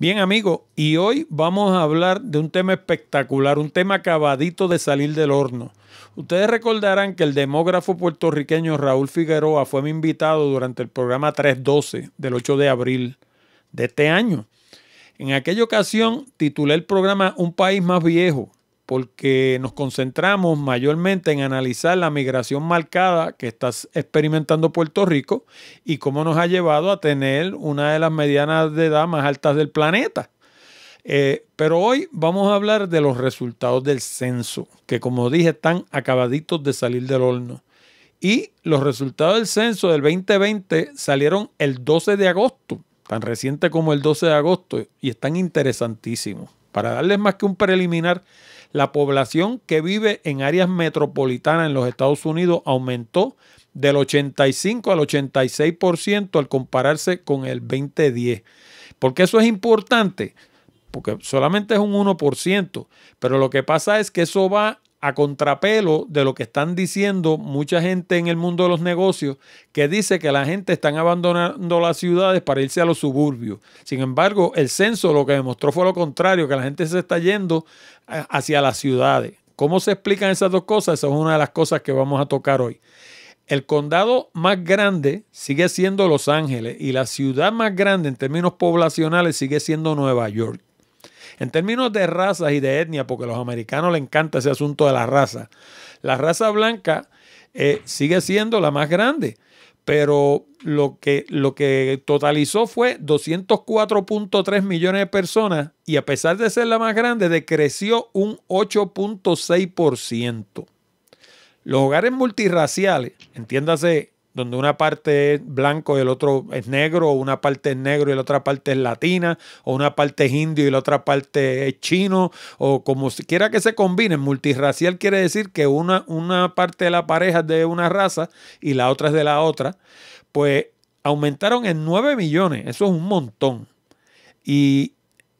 Bien amigos, y hoy vamos a hablar de un tema espectacular, un tema acabadito de salir del horno. Ustedes recordarán que el demógrafo puertorriqueño Raúl Figueroa fue mi invitado durante el programa 312 del 8 de abril de este año. En aquella ocasión titulé el programa Un país más viejo porque nos concentramos mayormente en analizar la migración marcada que está experimentando Puerto Rico y cómo nos ha llevado a tener una de las medianas de edad más altas del planeta. Eh, pero hoy vamos a hablar de los resultados del censo, que como dije están acabaditos de salir del horno. Y los resultados del censo del 2020 salieron el 12 de agosto, tan reciente como el 12 de agosto, y están interesantísimos. Para darles más que un preliminar la población que vive en áreas metropolitanas en los Estados Unidos aumentó del 85 al 86% al compararse con el 2010. ¿Por qué eso es importante? Porque solamente es un 1%, pero lo que pasa es que eso va a contrapelo de lo que están diciendo mucha gente en el mundo de los negocios, que dice que la gente está abandonando las ciudades para irse a los suburbios. Sin embargo, el censo lo que demostró fue lo contrario, que la gente se está yendo eh, hacia las ciudades. ¿Cómo se explican esas dos cosas? Esa es una de las cosas que vamos a tocar hoy. El condado más grande sigue siendo Los Ángeles y la ciudad más grande en términos poblacionales sigue siendo Nueva York. En términos de razas y de etnia, porque a los americanos les encanta ese asunto de la raza, la raza blanca eh, sigue siendo la más grande, pero lo que, lo que totalizó fue 204.3 millones de personas y a pesar de ser la más grande, decreció un 8.6%. Los hogares multiraciales, entiéndase donde una parte es blanco y el otro es negro, o una parte es negro y la otra parte es latina, o una parte es indio y la otra parte es chino, o como quiera que se combinen. Multirracial quiere decir que una, una parte de la pareja es de una raza y la otra es de la otra. Pues aumentaron en 9 millones, eso es un montón. Y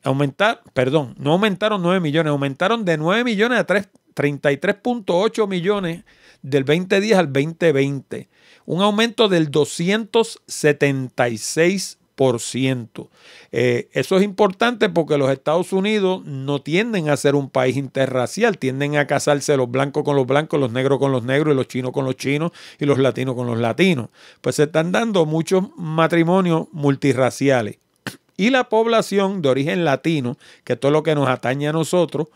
aumentar, perdón, no aumentaron 9 millones, aumentaron de 9 millones a 33.8 millones del 2010 al 2020, un aumento del 276%. Eh, eso es importante porque los Estados Unidos no tienden a ser un país interracial, tienden a casarse los blancos con los blancos, los negros con los negros y los chinos con los chinos y los latinos con los latinos. Pues se están dando muchos matrimonios multiraciales Y la población de origen latino, que esto es lo que nos atañe a nosotros,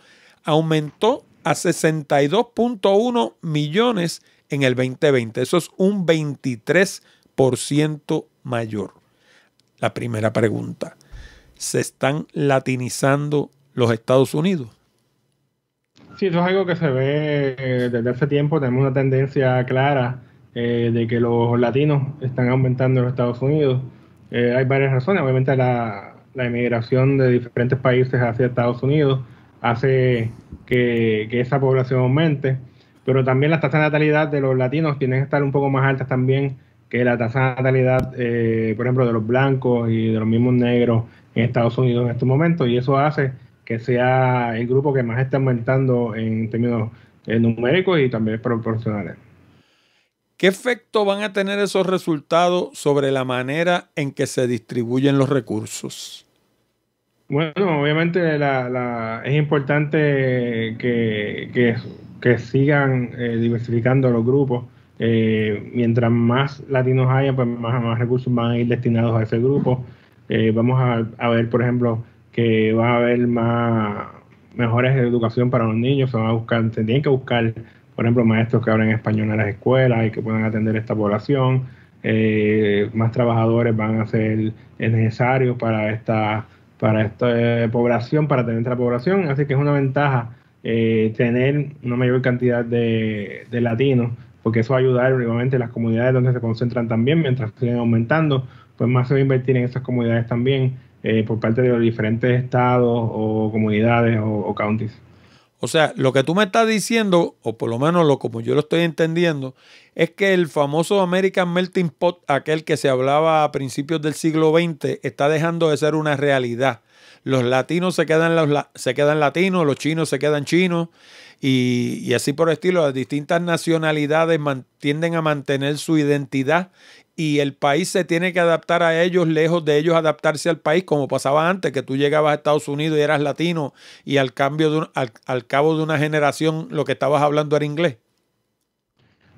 aumentó a 62.1 millones en el 2020. Eso es un 23% mayor. La primera pregunta, ¿se están latinizando los Estados Unidos? Sí, eso es algo que se ve eh, desde hace tiempo. Tenemos una tendencia clara eh, de que los latinos están aumentando en los Estados Unidos. Eh, hay varias razones. Obviamente la, la, emigración de diferentes países hacia Estados Unidos, hace que, esa población aumente. Pero también las tasas de natalidad de los latinos tienen que estar un poco más altas también que la tasa de natalidad, eh, por ejemplo, de los blancos y de los mismos negros en Estados Unidos en estos momentos. Y eso hace que sea el grupo que más está aumentando en términos eh, numéricos y también proporcionales. ¿Qué efecto van a tener esos resultados sobre la manera en que se distribuyen los recursos? Bueno, obviamente la, la, es importante que, que, sigan eh, diversificando los grupos. Eh, mientras más latinos haya, pues más, más recursos van a ir destinados a ese grupo. Eh, vamos a, ver, por ejemplo, que va a haber más mejores educación para los niños. Se van a buscar, se tienen que buscar, por ejemplo, maestros que hablen español en las escuelas y que puedan atender esta población. más trabajadores van a ser necesarios para esta para esta eh, población, para tener esta población, así que es una ventaja eh, tener una mayor cantidad de, latinos, porque eso va a ayudar obviamente las comunidades donde se concentran también, mientras siguen aumentando, pues más se va a invertir en esas comunidades también eh, por parte de los diferentes estados o comunidades o counties. O sea, lo que tú me estás diciendo, o por lo menos lo como yo lo estoy entendiendo, es que el famoso American Melting Pot, aquel que se hablaba a principios del siglo XX, está dejando de ser una realidad. Los latinos se quedan, los, se quedan latinos, los chinos se quedan chinos, y, así por estilo, las distintas nacionalidades tienden a mantener su identidad y el país se tiene que adaptar a ellos, lejos de ellos adaptarse al país, como pasaba antes, que tú llegabas a Estados Unidos y eras latino y al, cambio de al, cabo de una generación lo que estabas hablando era inglés.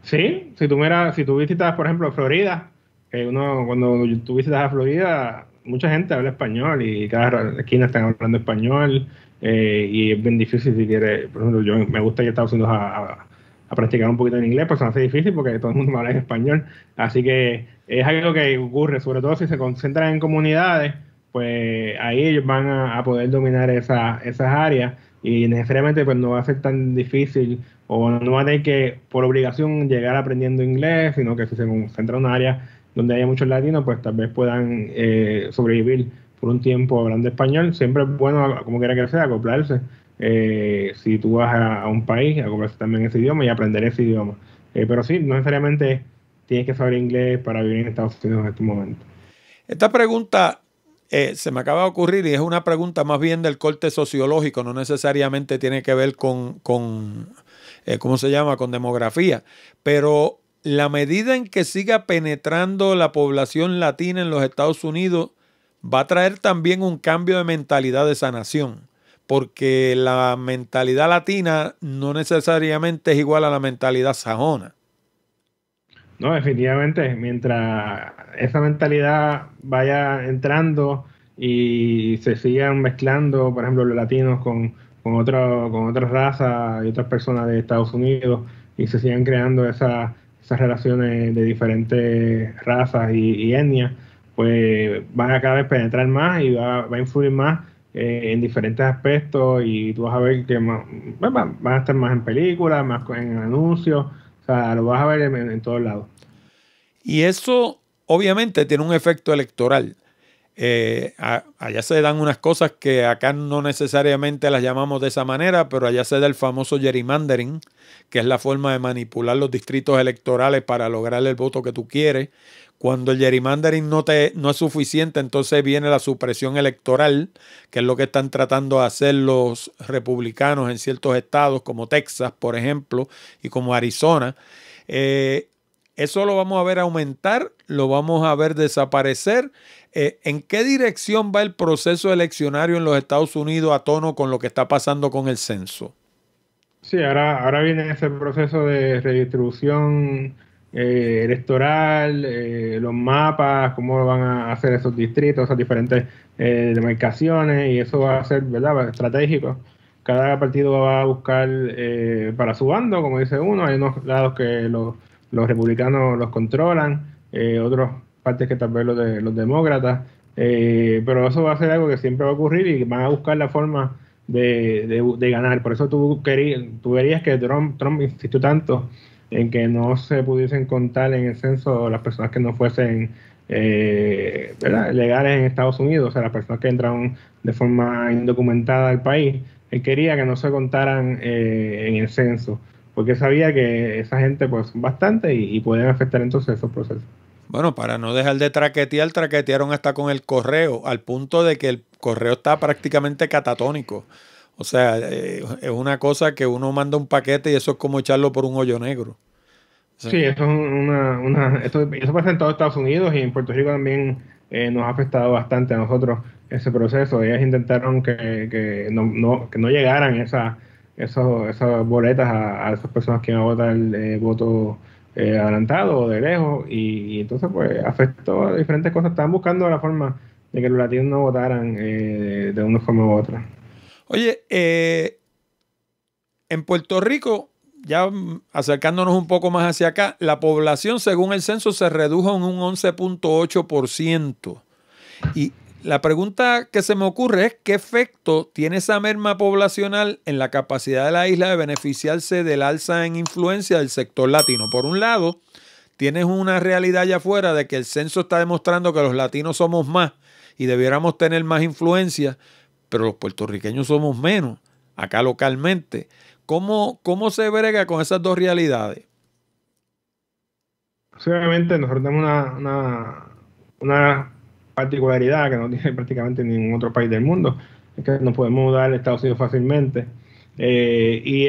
Sí, si tú, miras, si tú visitas, por ejemplo, Florida, uno, cuando tú visitas a Florida, mucha gente habla español y cada esquina están hablando español eh, y es bien difícil si quieres, por ejemplo, yo me gusta ir a Estados Unidos a a practicar un poquito en inglés, pues se hace difícil porque todo el mundo habla en español. Así que es algo que ocurre, sobre todo si se concentran en comunidades, pues ahí van a, poder dominar esas áreas y necesariamente pues no va a ser tan difícil o no va a tener que por obligación llegar aprendiendo inglés, sino que si se concentra en un área donde haya muchos latinos, pues tal vez puedan eh, sobrevivir por un tiempo hablando español. Siempre es bueno, como quiera que sea, acoplarse eh, si tú vas a, un país a conversar también ese idioma y aprender ese idioma. Eh, pero sí, no necesariamente tienes que saber inglés para vivir en Estados Unidos en este momento. Esta pregunta eh, se me acaba de ocurrir y es una pregunta más bien del corte sociológico, no necesariamente tiene que ver con, con ¿cómo se llama?, con demografía, pero la medida en que siga penetrando la población latina en los Estados Unidos va a traer también un cambio de mentalidad de esa nación porque la mentalidad latina no necesariamente es igual a la mentalidad sajona. No, definitivamente, mientras esa mentalidad vaya entrando y se sigan mezclando, por ejemplo, los latinos con, otras razas y otras personas de Estados Unidos y se sigan creando esas relaciones de diferentes razas y, etnias, pues van a cada vez penetrar más y va, va a influir más eh, en diferentes aspectos y tú vas a ver que más, pues, van a estar más en películas, más en anuncios, o sea, lo vas a ver en, todos lados. Y eso obviamente tiene un efecto electoral. Eh, allá se dan unas cosas que acá no necesariamente las llamamos de esa manera, pero allá se da el famoso gerrymandering, que es la forma de manipular los distritos electorales para lograr el voto que tú quieres. Cuando el gerrymandering no, no es suficiente, entonces viene la supresión electoral, que es lo que están tratando de hacer los republicanos en ciertos estados, como Texas, por ejemplo, y como Arizona. Eh, eso lo vamos a ver aumentar, lo vamos a ver desaparecer. Eh, ¿En qué dirección va el proceso eleccionario en los Estados Unidos a tono con lo que está pasando con el censo? Sí, ahora, ahora viene ese proceso de redistribución eh, electoral, eh, los mapas, cómo van a hacer esos distritos, esas diferentes eh, demarcaciones, y eso va a ser ¿verdad? estratégico. Cada partido va a buscar para su bando, como dice uno, hay unos lados que los, republicanos los controlan, otros partes que tal vez los, de, los demócratas, pero eso va a ser algo que siempre va a ocurrir y van a buscar la forma de, ganar. Por eso tú, querías, verías que Trump, Trump insistió tanto en que no se pudiesen contar en el censo las personas que no fuesen eh, legales en Estados Unidos, o sea, las personas que entraron de forma indocumentada al país. Él quería que no se contaran eh, en el censo, porque sabía que esa gente pues son bastante y, y pueden afectar entonces esos procesos. Bueno, para no dejar de traquetear, traquetearon hasta con el correo, al punto de que el correo está prácticamente catatónico. O sea, eh, es una cosa que uno manda un paquete y eso es como echarlo por un hoyo negro. sí, eso, es una, una eso, pasa en todos Estados Unidos y en Puerto Rico también eh, nos ha afectado bastante a nosotros ese proceso. Ellas intentaron que, no, llegaran esas boletas a, esas personas que iban a votar el eh, voto adelantado o de lejos y, entonces pues afectó a diferentes cosas. Estaban buscando la forma de que los latinos no votaran de una forma u otra. Oye, eh, en Puerto Rico, ya acercándonos un poco más hacia acá, la población según el censo se redujo en un 11.8%. Y la pregunta que se me ocurre es qué efecto tiene esa merma poblacional en la capacidad de la isla de beneficiarse del alza en influencia del sector latino. Por un lado, tienes una realidad allá afuera de que el censo está demostrando que los latinos somos más y debiéramos tener más influencia, pero los puertorriqueños somos menos acá localmente. ¿Cómo, cómo se brega con esas dos realidades? obviamente nosotros tenemos una, particularidad que no tiene prácticamente ningún otro país del mundo, es que no podemos mudar a Estados Unidos fácilmente. Eh, y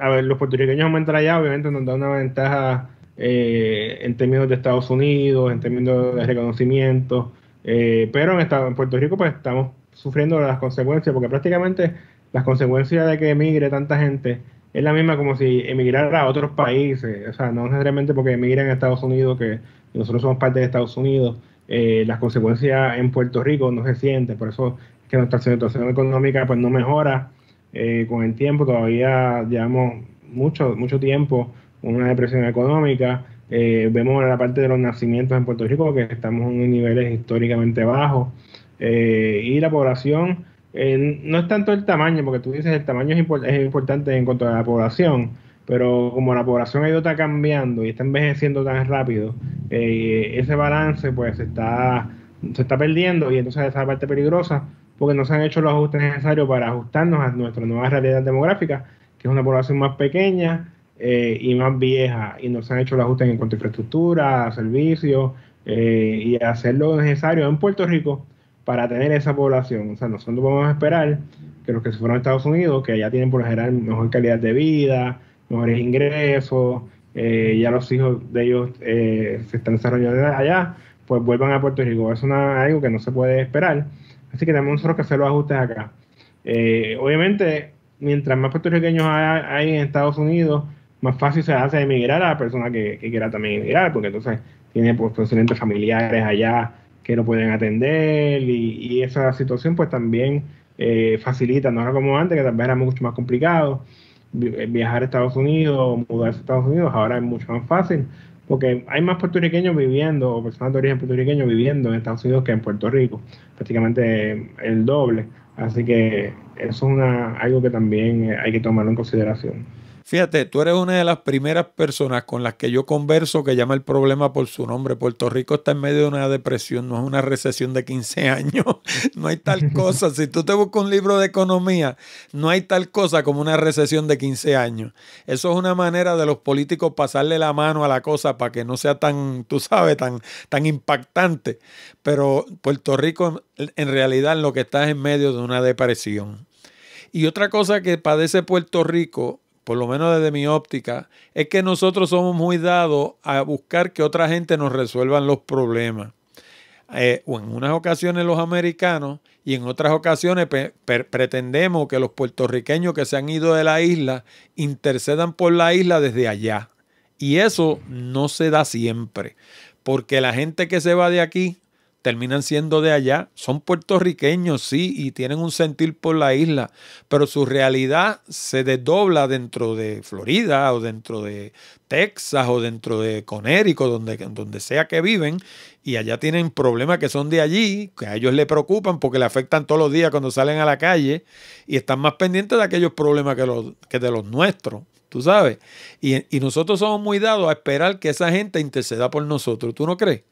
a ver, los puertorriqueños aumentan allá obviamente nos da una ventaja eh, en términos de Estados Unidos, en términos de reconocimiento, eh, pero en, Puerto Rico pues estamos sufriendo las consecuencias, porque prácticamente las consecuencias de que emigre tanta gente es la misma como si emigrara a otros países, o sea, no necesariamente porque emigren a Estados Unidos, que nosotros somos parte de Estados Unidos, eh, las consecuencias en Puerto Rico no se sienten, por eso que nuestra situación económica pues no mejora eh, con el tiempo, todavía llevamos mucho, mucho tiempo con una depresión económica, eh, vemos la parte de los nacimientos en Puerto Rico que estamos en niveles históricamente bajos, eh, y la población, eh, no es tanto el tamaño, porque tú dices el tamaño es, importante en cuanto a la población, pero como la población ha ido está cambiando y está envejeciendo tan rápido, eh, ese balance pues se está, se está perdiendo y entonces esa parte peligrosa porque no se han hecho los ajustes necesarios para ajustarnos a nuestra nueva realidad demográfica, que es una población más pequeña y más vieja, y no se han hecho los ajustes en cuanto a infraestructura, servicios, y hacer lo necesario en Puerto Rico para tener esa población. O sea, nosotros vamos a esperar que los que se fueron a Estados Unidos, que allá tienen por general mejor calidad de vida, mejores ingresos, eh, ya los hijos de ellos eh, se están desarrollando allá, pues vuelvan a Puerto Rico. Eso Es algo que no se puede esperar. Así que tenemos nosotros que hacer los ajustes acá. Eh, obviamente, mientras más puertorriqueños hay, en Estados Unidos, más fácil se hace emigrar a la persona que, quiera también emigrar, porque entonces tiene pues, familiares allá, que no pueden atender y, esa situación pues también eh, facilita, no era como antes que también era mucho más complicado eh, viajar a Estados Unidos, o mudarse a Estados Unidos, ahora es mucho más fácil porque hay más puertorriqueños viviendo o personas de origen puertorriqueño viviendo en Estados Unidos que en Puerto Rico, prácticamente el doble, así que eso es una, algo que también eh, hay que tomarlo en consideración. Fíjate, tú eres una de las primeras personas con las que yo converso que llama el problema por su nombre. Puerto Rico está en medio de una depresión, no es una recesión de 15 años, no hay tal cosa. Si tú te buscas un libro de economía, no hay tal cosa como una recesión de 15 años. Eso es una manera de los políticos pasarle la mano a la cosa para que no sea tan, tú sabes, tan, tan impactante. Pero Puerto Rico en realidad lo que está es en medio de una depresión. Y otra cosa que padece Puerto Rico por lo menos desde mi óptica, es que nosotros somos muy dados a buscar que otra gente nos resuelvan los problemas. Eh, o en unas ocasiones los americanos y en otras ocasiones pretendemos que los puertorriqueños que se han ido de la isla intercedan por la isla desde allá. Y eso no se da siempre, porque la gente que se va de aquí terminan siendo de allá. Son puertorriqueños, sí, y tienen un sentir por la isla, pero su realidad se desdobla dentro de Florida o dentro de Texas o dentro de Conérico donde, donde sea que viven, y allá tienen problemas que son de allí, que a ellos le preocupan porque le afectan todos los días cuando salen a la calle y están más pendientes de aquellos problemas que, de los nuestros. Tú sabes, y nosotros somos muy dados a esperar que esa gente interceda por nosotros, ¿tú no crees?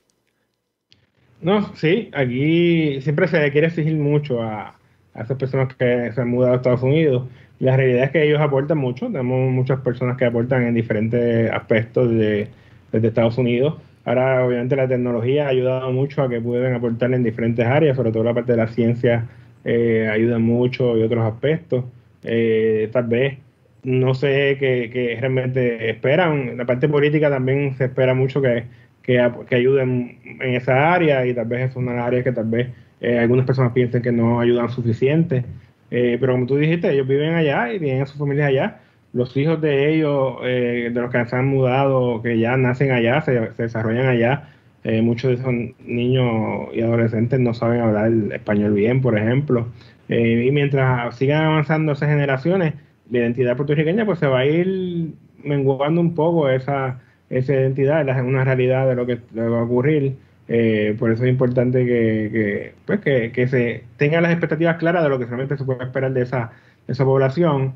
No, sí, aquí siempre se quiere exigir mucho a, a esas personas que se han mudado a Estados Unidos. La realidad es que ellos aportan mucho. Tenemos muchas personas que aportan en diferentes aspectos de, desde Estados Unidos. Ahora, obviamente, la tecnología ha ayudado mucho a que puedan aportar en diferentes áreas, sobre todo la parte de la ciencia eh, ayuda mucho y otros aspectos. Eh, tal vez no sé qué, realmente esperan. La parte política también se espera mucho que que, ayuden en esa área y tal vez es una área que tal vez eh, algunas personas piensen que no ayudan suficiente. Eh, pero como tú dijiste, ellos viven allá y tienen a sus familias allá. Los hijos de ellos, eh, de los que se han mudado, que ya nacen allá, se, desarrollan allá, muchos de esos niños y adolescentes no saben hablar el español bien, por ejemplo. y mientras sigan avanzando esas generaciones, la identidad puertorriqueña pues se va a ir menguando un poco esa, esa identidad es una realidad de lo que va a ocurrir. Eh, por eso es importante que, que pues que, que, se tengan las expectativas claras de lo que realmente se puede esperar de esa, esa población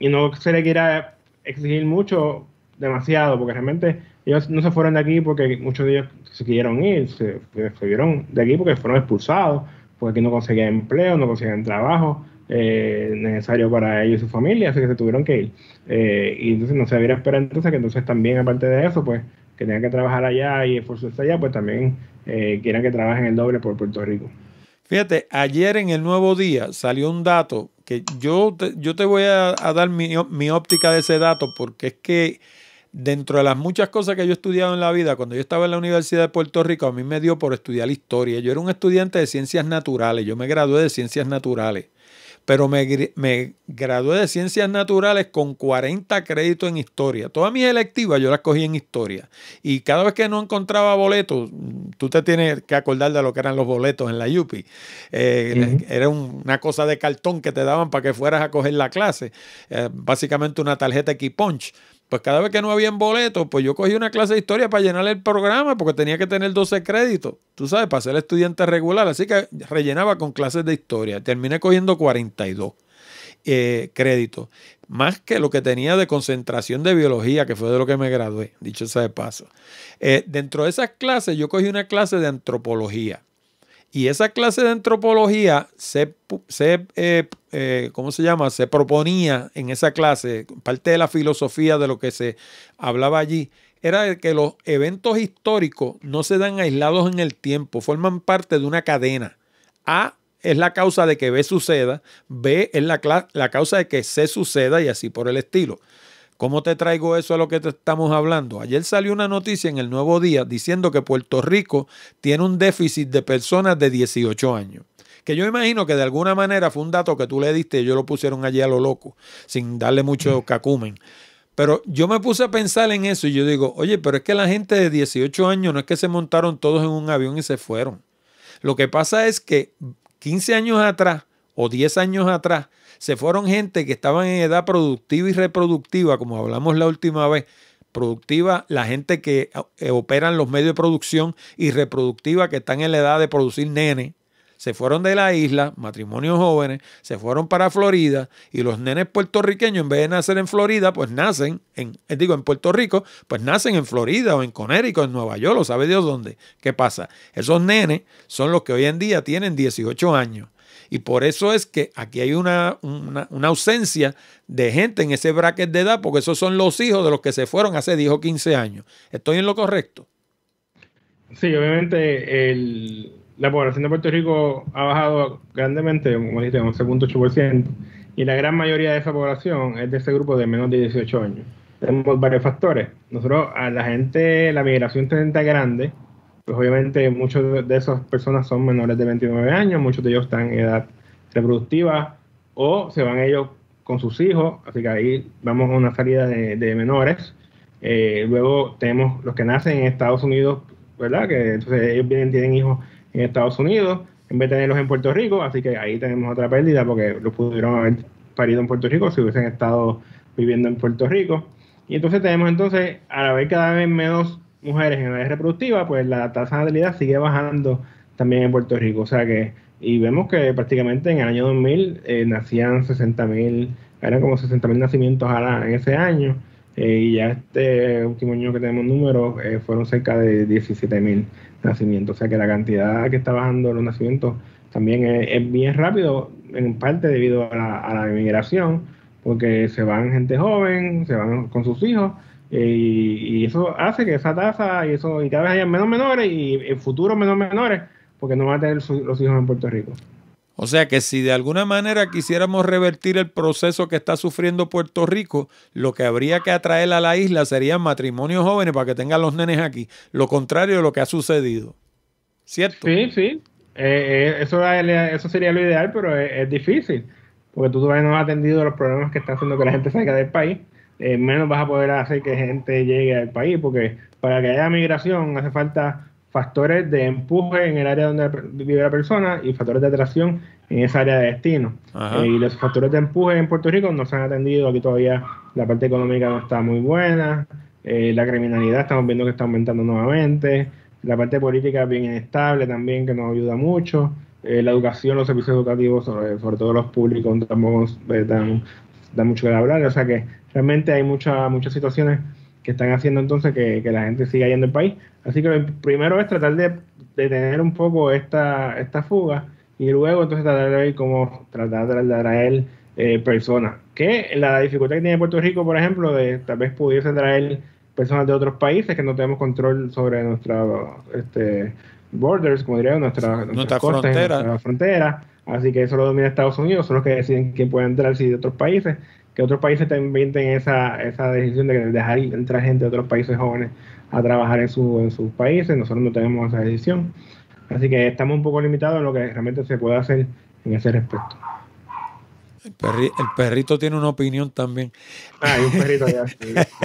y no se le quiera exigir mucho, demasiado, porque realmente ellos no se fueron de aquí porque muchos de ellos se quisieron ir, se, fueron de aquí porque fueron expulsados, porque no conseguían empleo, no conseguían trabajo, eh, necesario para ellos y su familia, así que se tuvieron que ir. Eh, y entonces no se había esperado entonces que entonces también, aparte de eso, pues que tengan que trabajar allá y esforzarse allá, pues también eh, quieran que trabajen el doble por Puerto Rico. Fíjate, ayer en el Nuevo Día salió un dato que yo te, yo te voy a, dar mi, óptica de ese dato porque es que dentro de las muchas cosas que yo he estudiado en la vida, cuando yo estaba en la Universidad de Puerto Rico, a mí me dio por estudiar historia. Yo era un estudiante de ciencias naturales, yo me gradué de ciencias naturales pero me, me, gradué de ciencias naturales con 40 créditos en historia. Todas mis electivas yo las cogí en historia. Y cada vez que no encontraba boletos, tú te tienes que acordar de lo que eran los boletos en la UPI. Eh, era una cosa de cartón que te daban para que fueras a coger la clase. Eh, básicamente una tarjeta Key pues cada vez que no habían boletos, pues yo cogí una clase de historia para llenar el programa porque tenía que tener 12 créditos, tú sabes, para ser estudiante regular. Así que rellenaba con clases de historia. Terminé cogiendo 42 eh, créditos, más que lo que tenía de concentración de biología, que fue de lo que me gradué, dicho sea de paso. Eh, dentro de esas clases yo cogí una clase de antropología. Y esa clase de antropología se, eh, eh, ¿cómo se llama? Se proponía en esa clase, parte de la filosofía de lo que se hablaba allí, era que los eventos históricos no se dan aislados en el tiempo, forman parte de una cadena. A es la causa de que B suceda, B es la, la causa de que C suceda y así por el estilo. ¿Cómo te traigo eso a lo que te estamos hablando? Ayer salió una noticia en el Nuevo Día diciendo que Puerto Rico tiene un déficit de personas de 18 años. Que yo imagino que de alguna manera fue un dato que tú le diste y ellos lo pusieron allí a lo loco, sin darle mucho mm. cacumen. Pero yo me puse a pensar en eso y yo digo, oye, pero es que la gente de 18 años no es que se montaron todos en un avión y se fueron. Lo que pasa es que 15 años atrás o 10 años atrás, se fueron gente que estaban en edad productiva y reproductiva, como hablamos la última vez. Productiva, la gente que en eh, eh, los medios de producción y reproductiva que están en la edad de producir nenes. Se fueron de la isla, matrimonios jóvenes, se fueron para Florida y los nenes puertorriqueños en vez de nacer en Florida, pues nacen, en, eh, digo, en Puerto Rico, pues nacen en Florida o en Connecticut, en Nueva York, lo sabe Dios dónde. ¿Qué pasa? Esos nenes son los que hoy en día tienen 18 años y por eso es que aquí hay una, una, ausencia de gente en ese bracket de edad, porque esos son los hijos de los que se fueron hace 10 o 15 años. ¿Estoy en lo correcto? Sí, obviamente la población de Puerto Rico ha bajado grandemente, como dijiste, 11.8%, y la gran mayoría de esa población es de ese grupo de menos de 18 años. Tenemos varios factores. Nosotros, a la gente, la migración tan grande, pues obviamente muchas de esas personas son menores de 29 años, muchos de ellos están en edad reproductiva o se van ellos con sus hijos, así que ahí vamos a una salida de, menores. Eh, luego tenemos los que nacen en Estados Unidos, ¿verdad? Que entonces ellos vienen, tienen hijos en Estados Unidos, en vez de tenerlos en Puerto Rico, así que ahí tenemos otra pérdida porque los pudieron haber parido en Puerto Rico si hubiesen estado viviendo en Puerto Rico. Y entonces tenemos entonces, la vez cada vez menos mujeres en la edad reproductiva, pues la tasa de natalidad sigue bajando también en Puerto Rico. O sea que, y vemos que prácticamente en el año 2000 eh, nacían 60.000, eran como 60.000 nacimientos ahora en ese año, eh, y ya este último año que tenemos números eh, fueron cerca de 17.000 nacimientos. O sea que la cantidad que está bajando los nacimientos también es, bien rápido, en parte debido a la, a inmigración, porque se van gente joven, se van con sus hijos eh, y, eso hace que esa tasa y eso y cada vez haya menos menores y en futuro menos menores porque no van a tener los hijos en Puerto Rico. O sea que si de alguna manera quisiéramos revertir el proceso que está sufriendo Puerto Rico, lo que habría que atraer a la isla serían matrimonios jóvenes para que tengan los nenes aquí. Lo contrario de lo que ha sucedido. ¿Cierto? Sí, sí. Eh, eh, eso, eso sería lo ideal, pero es, difícil. Porque tú todavía no has atendido los problemas que está haciendo que la gente salga del país. Eh, menos vas a poder hacer que gente llegue al país, porque para que haya migración hace falta factores de empuje en el área donde vive la persona y factores de atracción en esa área de destino. Eh, y los factores de empuje en Puerto Rico no se han atendido, aquí todavía la parte económica no está muy buena, eh, la criminalidad estamos viendo que está aumentando nuevamente, la parte política bien inestable también, que no ayuda mucho, la educación, los servicios educativos, sobre, sobre todo los públicos, tampoco están da mucho que hablar. O sea que realmente hay muchas muchas situaciones que están haciendo entonces que, la gente siga yendo al país. Así que lo primero es tratar de detener un poco esta, esta fuga y luego entonces tratar de ver tratar de a eh, personas. Que la dificultad que tiene Puerto Rico, por ejemplo, de tal vez pudiese traer personas de otros países que no tenemos control sobre nuestra este, borders, como diría, nuestra, nuestras nuestra Nuestra frontera. Así que eso lo domina Estados Unidos, son los que deciden quién puede entrar, si de otros países, que otros países también tengan esa, decisión de dejar entrar gente de otros países jóvenes a trabajar en, su, en sus países, nosotros no tenemos esa decisión. Así que estamos un poco limitados en lo que realmente se puede hacer en ese respecto. El, perrito tiene una opinión también. Ah, hay un perrito allá.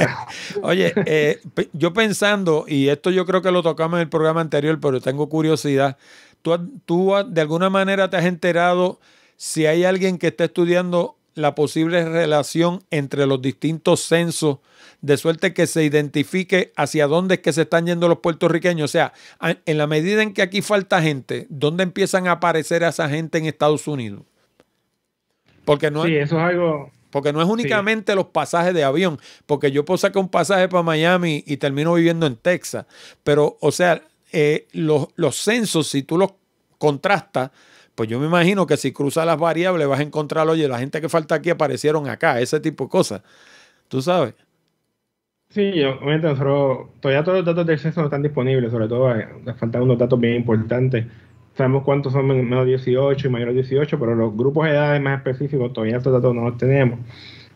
Oye, eh, yo pensando, y esto yo creo que lo tocamos en el programa anterior, pero tengo curiosidad ¿Tú, de alguna manera te has enterado si hay alguien que está estudiando la posible relación entre los distintos censos, de suerte que se identifique hacia dónde es que se están yendo los puertorriqueños. O sea, en la medida en que aquí falta gente, ¿dónde empiezan a aparecer a esa gente en Estados Unidos? Porque no, sí, eso es algo... porque no es únicamente los pasajes de avión, porque yo puedo sacar un pasaje para Miami y termino viviendo en Texas. Pero, o sea, eh, los, los censos, si tú los contrastas, pues yo me imagino que si cruzas las variables vas a encontrar, oye, la gente que falta aquí aparecieron acá, ese tipo de cosas. ¿Tú sabes? Sí, obviamente nosotros, todavía todos los datos del censo no están disponibles, sobre todo eh, faltan unos datos bien importantes. Sabemos cuántos son menos 18 y mayores 18, pero los grupos de edades más específicos todavía estos datos no los tenemos.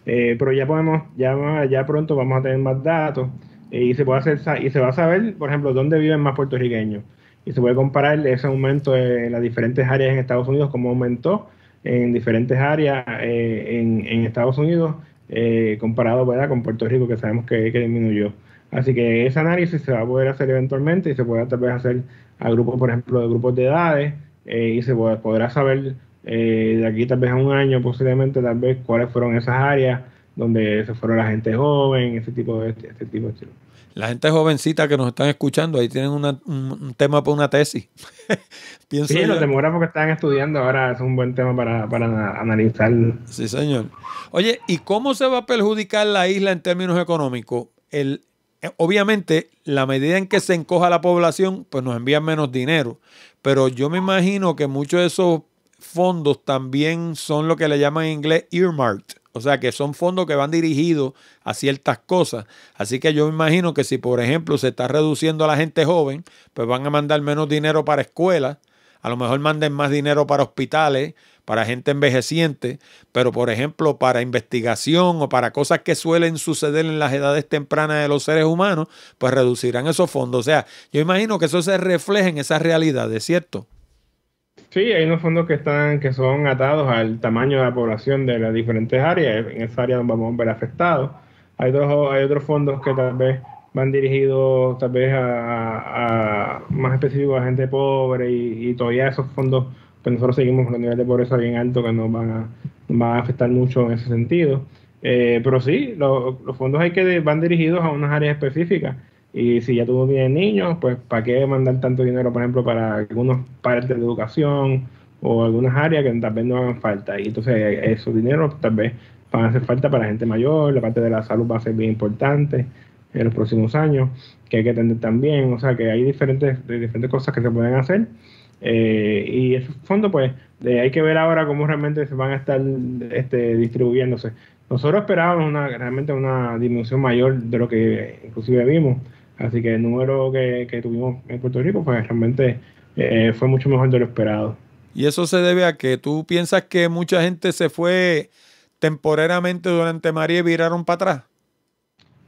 Eh, pero ya podemos, ya, ya pronto vamos a tener más datos. Eh, y se, puede hacer, y se va a saber, por ejemplo, dónde viven más puertorriqueños. Y se puede comparar ese aumento en las diferentes áreas en Estados Unidos, cómo aumentó en diferentes áreas eh, en, Estados Unidos, eh, comparado con Puerto Rico, que sabemos que, disminuyó. Así que ese análisis se va a poder hacer eventualmente y se puede tal vez hacer a grupos, por ejemplo, de grupos de edades, y se podrá saber de aquí tal vez a un año posiblemente, tal vez cuáles fueron esas áreas donde se fueron la gente joven, ese tipo de, este tipo de La gente jovencita que nos están escuchando, ahí tienen un, tema para una tesis. sí, los demógrafos que están estudiando ahora es un buen tema para, para analizar. Sí, señor. Oye, ¿y cómo se va a perjudicar la isla en términos económicos? El, eh, obviamente, la medida en que se encoja la población, pues nos envían menos dinero. Pero yo me imagino que muchos de esos fondos también son lo que le llaman en inglés earmarked, o sea que son fondos que van dirigidos a ciertas cosas. Así que yo me imagino que si, por ejemplo, se está reduciendo a la gente joven, pues van a mandar menos dinero para escuelas. A lo mejor manden más dinero para hospitales, para gente envejeciente, pero por ejemplo para investigación o para cosas que suelen suceder en las edades tempranas de los seres humanos, pues reducirán esos fondos. O sea, yo imagino que eso se refleja en esas realidades, ¿cierto? Sí, hay unos fondos que están, que son atados al tamaño de la población de las diferentes áreas. En esa área donde vamos a ver afectados. Hay otros, hay otros fondos que tal vez van dirigidos tal vez a, más específicos a gente pobre y, todavía esos fondos, pues nosotros seguimos con un nivel de pobreza bien alto que nos van a, afectar mucho en ese sentido. Eh, pero sí, los fondos hay que van dirigidos a unas áreas específicas. Y si ya tuvo bien niños, pues ¿para qué mandar tanto dinero, por ejemplo, para algunos partes de educación o algunas áreas que tal vez no hagan falta? Y entonces esos dineros tal vez van a hacer falta para gente mayor, la parte de la salud va a ser bien importante en los próximos años, que hay que atender también, o sea que hay diferentes, diferentes cosas que se pueden hacer. Eh, y ese fondo, pues, de, eh, hay que ver ahora cómo realmente se van a estar este, distribuyéndose. Nosotros esperábamos una, realmente una disminución mayor de lo que inclusive vimos Así que el número que, que tuvimos en Puerto Rico, pues realmente eh, fue mucho mejor de lo esperado. Y eso se debe a que tú piensas que mucha gente se fue temporariamente durante María y viraron para atrás.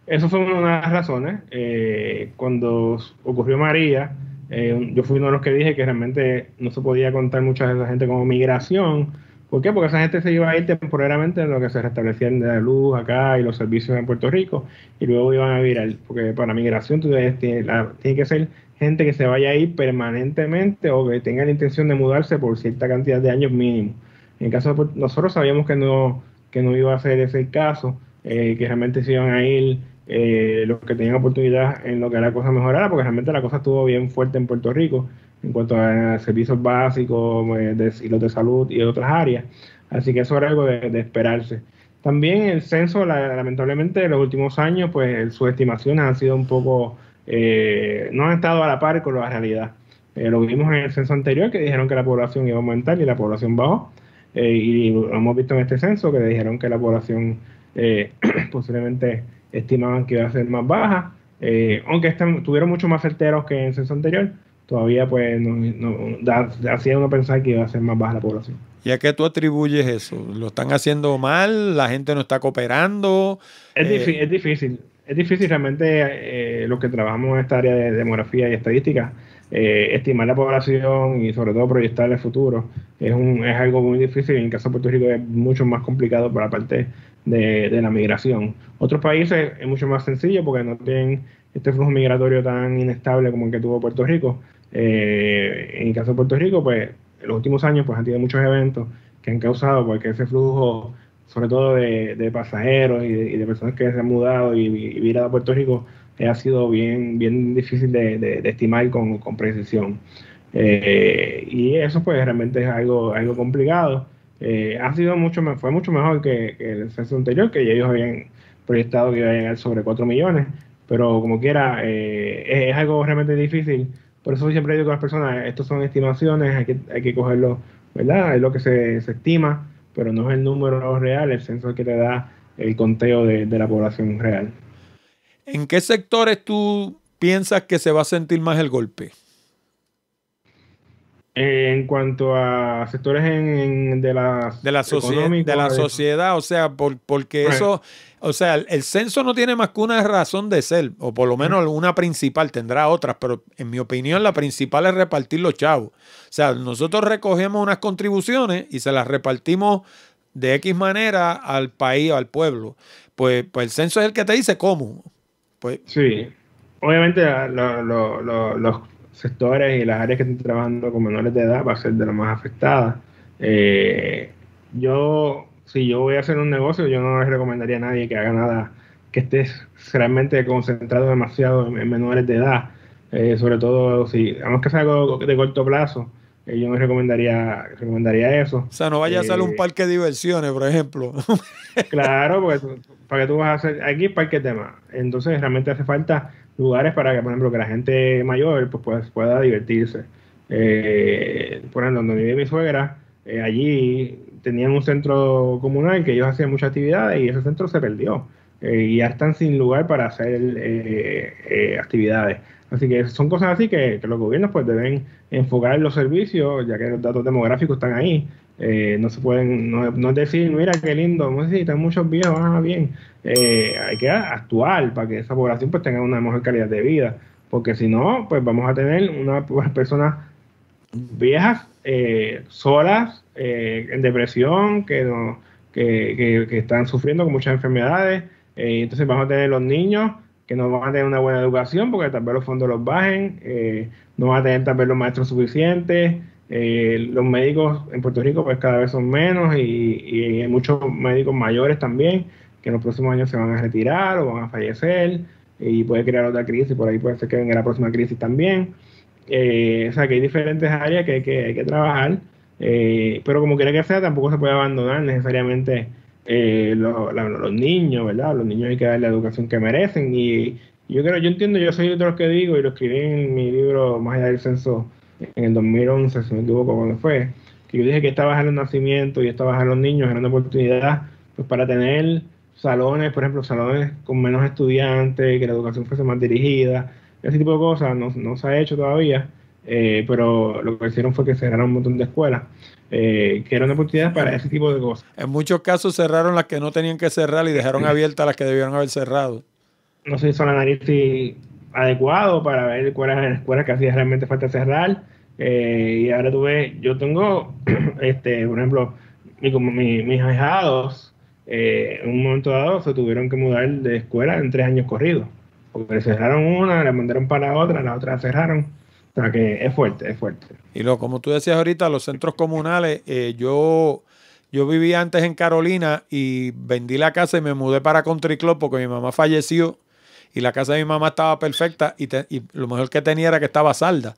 Eso fue una de las razones. Eh, cuando ocurrió María, eh, yo fui uno de los que dije que realmente no se podía contar mucha de esa gente como migración ¿Por qué? Porque esa gente se iba a ir temporalmente en lo que se de la luz acá y los servicios en Puerto Rico y luego iban a virar, porque para migración tiene, que ser gente que se vaya a ir permanentemente o que tenga la intención de mudarse por cierta cantidad de años mínimo. En caso pues, nosotros sabíamos que no, que no iba a ser ese caso, eh, que realmente se iban a ir eh, los que tenían oportunidad en lo que la cosa mejorara, porque realmente la cosa estuvo bien fuerte en Puerto Rico en cuanto a servicios básicos eh, y los de salud y otras áreas. Así que eso era algo de, esperarse. También el censo, lamentablemente, en los últimos años, pues sus estimaciones han sido un poco, eh, no han estado a la par con la realidad. Eh, lo vimos en el censo anterior, que dijeron que la población iba a aumentar y la población bajó. y lo hemos visto en este censo, que dijeron que la población posiblemente estimaban que iba a ser más baja, aunque están, estuvieron mucho más certeros que en el censo anterior todavía pues no, hacía uno pensar que iba a ser más baja la población. ¿Y a qué tú atribuyes eso? ¿Lo están haciendo mal? ¿La gente no está cooperando? Es, eh, difícil, es difícil. Es difícil realmente eh, los que trabajamos en esta área de demografía y estadística, eh, estimar la población y sobre todo proyectar el futuro. Es, un, es algo muy difícil y en el caso de Puerto Rico es mucho más complicado para la parte de, de la migración. Otros países es mucho más sencillo porque no tienen este flujo migratorio tan inestable como el que tuvo Puerto Rico eh, en el caso de Puerto Rico, pues en los últimos años pues, han tenido muchos eventos que han causado porque pues, ese flujo, sobre todo de, pasajeros y de, personas que se han mudado y, y a Puerto Rico, eh, ha sido bien, bien difícil de, estimar con, precisión. Eh, y eso pues realmente es algo, algo complicado. ha sido mucho, fue mucho mejor que, que el censo anterior, que ellos habían proyectado que iba a llegar sobre 4 millones, pero como quiera, es algo realmente difícil por eso siempre digo a las personas, estos son estimaciones, hay que, cogerlo, ¿verdad? Es lo que se, estima, pero no es el número real, el censo que te da el conteo de, la población real. ¿En qué sectores tú piensas que se va a sentir más el golpe? En cuanto a sectores de la, sociedad, o sea, porque eso o sea, el, censo no tiene más que una razón de ser, o por lo menos una principal, tendrá otras, pero en mi opinión la principal es repartir los chavos. O sea, nosotros recogemos unas contribuciones y se las repartimos de X manera al país o al pueblo. Pues, pues, el censo es el que te dice cómo. Pues, sí, obviamente ah, los sectores y las áreas que están trabajando con menores de edad va a ser de las más afectadas. Eh, yo si yo voy a hacer un negocio, yo no les recomendaría a nadie que haga nada que esté realmente concentrado demasiado en, menores de edad. Eh, sobre todo si, vamos que sea algo de corto plazo, eh, yo no recomendaría, recomendaría eso. O sea, no vaya a hacer un eh, parque de diversiones, por ejemplo. claro, pues para que tú vas a hacer, aquí parque tema. Entonces realmente hace falta lugares para que, por ejemplo, que la gente mayor pues, pues pueda divertirse. por ejemplo, donde vive mi suegra, allí tenían un centro comunal que ellos hacían muchas actividades y ese centro se perdió. Eh, y ya están sin lugar para hacer eh, eh, actividades. Así que son cosas así que, los gobiernos pues deben enfocar en los servicios, ya que los datos demográficos están ahí. no se pueden, no, decir, mira qué lindo, no están muchos viejos, ah, bien. hay que actuar para que esa población pues tenga una mejor calidad de vida, porque si no, pues vamos a tener unas personas viejas eh, solas, eh, en depresión, que, no, que, que, están sufriendo con muchas enfermedades. Eh, entonces vamos a tener los niños que no van a tener una buena educación porque tal vez los fondos los bajen, no van a tener tal vez los maestros suficientes. los médicos en Puerto Rico pues cada vez son menos y, y hay muchos médicos mayores también que en los próximos años se van a retirar o van a fallecer y puede crear otra crisis, por ahí puede ser que venga la próxima crisis también. Eh, o sea, que hay diferentes áreas que hay que, hay que trabajar, eh, pero como quiera que sea, tampoco se puede abandonar necesariamente eh, los niños, ¿verdad? Los niños hay que dar la educación que merecen y yo creo, yo entiendo, yo soy de los que digo y lo escribí en mi libro Más allá del censo en el 2011, si me equivoco, cuando fue, que yo dije que esta baja el nacimiento y esta baja los niños era una oportunidad pues, para tener salones, por ejemplo, salones con menos estudiantes, que la educación fuese más dirigida, ese tipo de cosas no, no se ha hecho todavía, eh, pero lo que hicieron fue que cerraron un montón de escuelas, eh, que que una oportunidad para ese tipo de cosas. En muchos casos cerraron las que no tenían que cerrar y dejaron abiertas las que debieron haber cerrado. No se hizo el análisis adecuado para ver cuáles eran las escuelas que hacía realmente falta cerrar. Eh, y ahora tú ves, yo tengo, este, por ejemplo, mis ahijados, en un momento dado se tuvieron que mudar de escuela en tres años corridos. Porque cerraron una, le mandaron para la otra, la otra cerraron. O sea que es fuerte, es fuerte. Y lo, como tú decías ahorita, los centros comunales, eh, yo, yo vivía antes en Carolina y vendí la casa y me mudé para Country Club porque mi mamá falleció y la casa de mi mamá estaba perfecta y, y lo mejor que tenía era que estaba salda.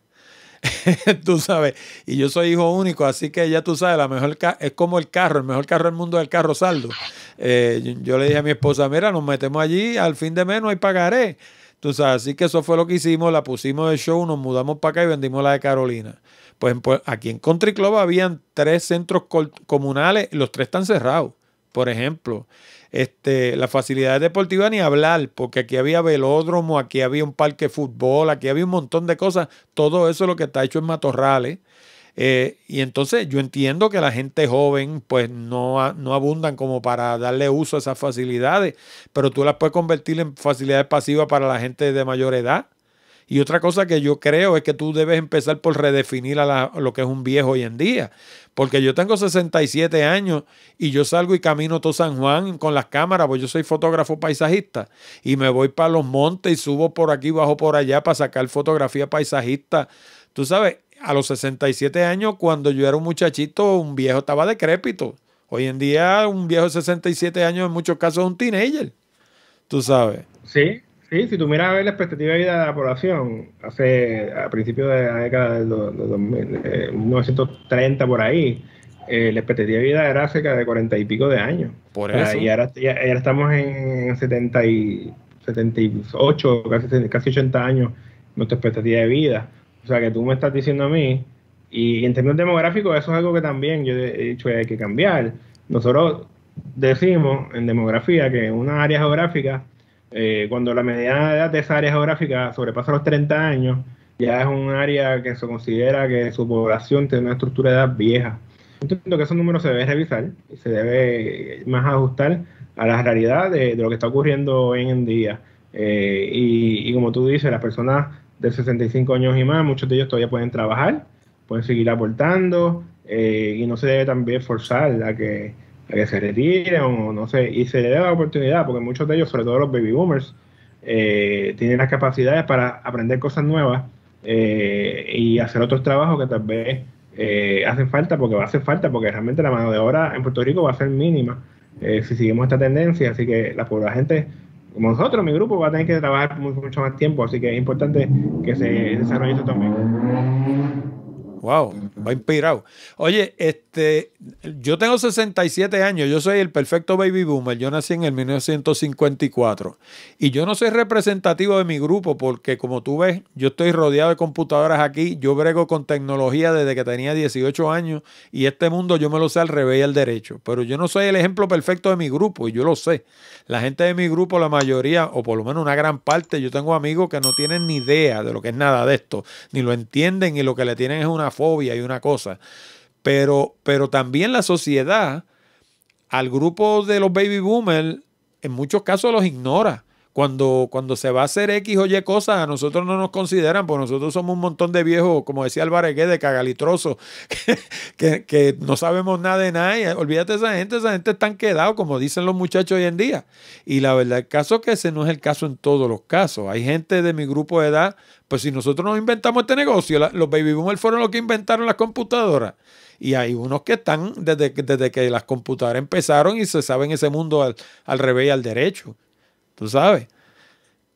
tú sabes, y yo soy hijo único, así que ya tú sabes, la mejor es como el carro, el mejor carro del mundo es el carro saldo. Eh, yo, le dije a mi esposa, mira, nos metemos allí, al fin de mes no hay pagaré. Tú sabes, así que eso fue lo que hicimos, la pusimos de show, nos mudamos para acá y vendimos la de Carolina. Pues, pues aquí en Country Club habían tres centros comunales, los tres están cerrados, por ejemplo. Este, las facilidades deportivas ni hablar, porque aquí había velódromo, aquí había un parque de fútbol, aquí había un montón de cosas. Todo eso lo que está hecho en matorrales. Eh, y entonces yo entiendo que la gente joven pues no, no abundan como para darle uso a esas facilidades, pero tú las puedes convertir en facilidades pasivas para la gente de mayor edad. Y otra cosa que yo creo es que tú debes empezar por redefinir a, lo que es un viejo hoy en día. Porque yo tengo 67 años y yo salgo y camino todo San Juan con las cámaras, pues yo soy fotógrafo paisajista y me voy para los montes y subo por aquí, bajo por allá para sacar fotografía paisajista. Tú sabes, a los 67 años, cuando yo era un muchachito, un viejo estaba decrépito. Hoy en día, un viejo de 67 años en muchos casos es un teenager. Tú sabes. Sí, Sí, si tú miras a la expectativa de vida de la población, hace a principios de la década de, 1930 eh, por ahí, eh, la expectativa de vida era cerca de cuarenta y pico de años. y ahora, estamos en 70 78, casi, casi 80 años nuestra expectativa de vida. O sea, que tú me estás diciendo a mí, y en términos demográficos eso es algo que también yo he dicho que hay que cambiar. Nosotros decimos en demografía que en una área geográfica eh, cuando la mediana edad de esa área geográfica sobrepasa los 30 años, ya es un área que se considera que su población tiene una estructura de edad vieja. Entiendo que esos números se debe revisar y se debe más ajustar a la realidad de, lo que está ocurriendo hoy en día. Eh, y, como tú dices, las personas de 65 años y más, muchos de ellos todavía pueden trabajar, pueden seguir aportando eh, y no se debe también forzar a que que se retiren o no sé, y se le dé la oportunidad, porque muchos de ellos, sobre todo los baby boomers, eh, tienen las capacidades para aprender cosas nuevas eh, y hacer otros trabajos que tal vez eh, hacen falta, porque va a hacer falta, porque realmente la mano de obra en Puerto Rico va a ser mínima si seguimos esta tendencia, así que la, gente como nosotros, mi grupo, va a tener que trabajar mucho, mucho más tiempo, así que es importante que se desarrolle eso también. Wow, va inspirado. Oye, este, yo tengo 67 años, yo soy el perfecto baby boomer, yo nací en el 1954 y yo no soy representativo de mi grupo porque como tú ves, yo estoy rodeado de computadoras aquí, yo brego con tecnología desde que tenía 18 años y este mundo yo me lo sé al revés y al derecho, pero yo no soy el ejemplo perfecto de mi grupo y yo lo sé. La gente de mi grupo, la mayoría, o por lo menos una gran parte, yo tengo amigos que no tienen ni idea de lo que es nada de esto, ni lo entienden y lo que le tienen es una fobia y una cosa. Pero, pero también la sociedad, al grupo de los baby boomers, en muchos casos los ignora. Cuando, cuando se va a hacer X o Y cosas, a nosotros no nos consideran, porque nosotros somos un montón de viejos, como decía Álvarez de cagalitrosos, que, no sabemos nada de nada. olvídate de esa gente, esa gente está quedado como dicen los muchachos hoy en día. Y la verdad, el caso es que ese no es el caso en todos los casos. Hay gente de mi grupo de edad, pues si nosotros nos inventamos este negocio, los baby boomers fueron los que inventaron las computadoras. Y hay unos que están desde, desde que las computadoras empezaron y se saben ese mundo al, al revés y al derecho tú sabes.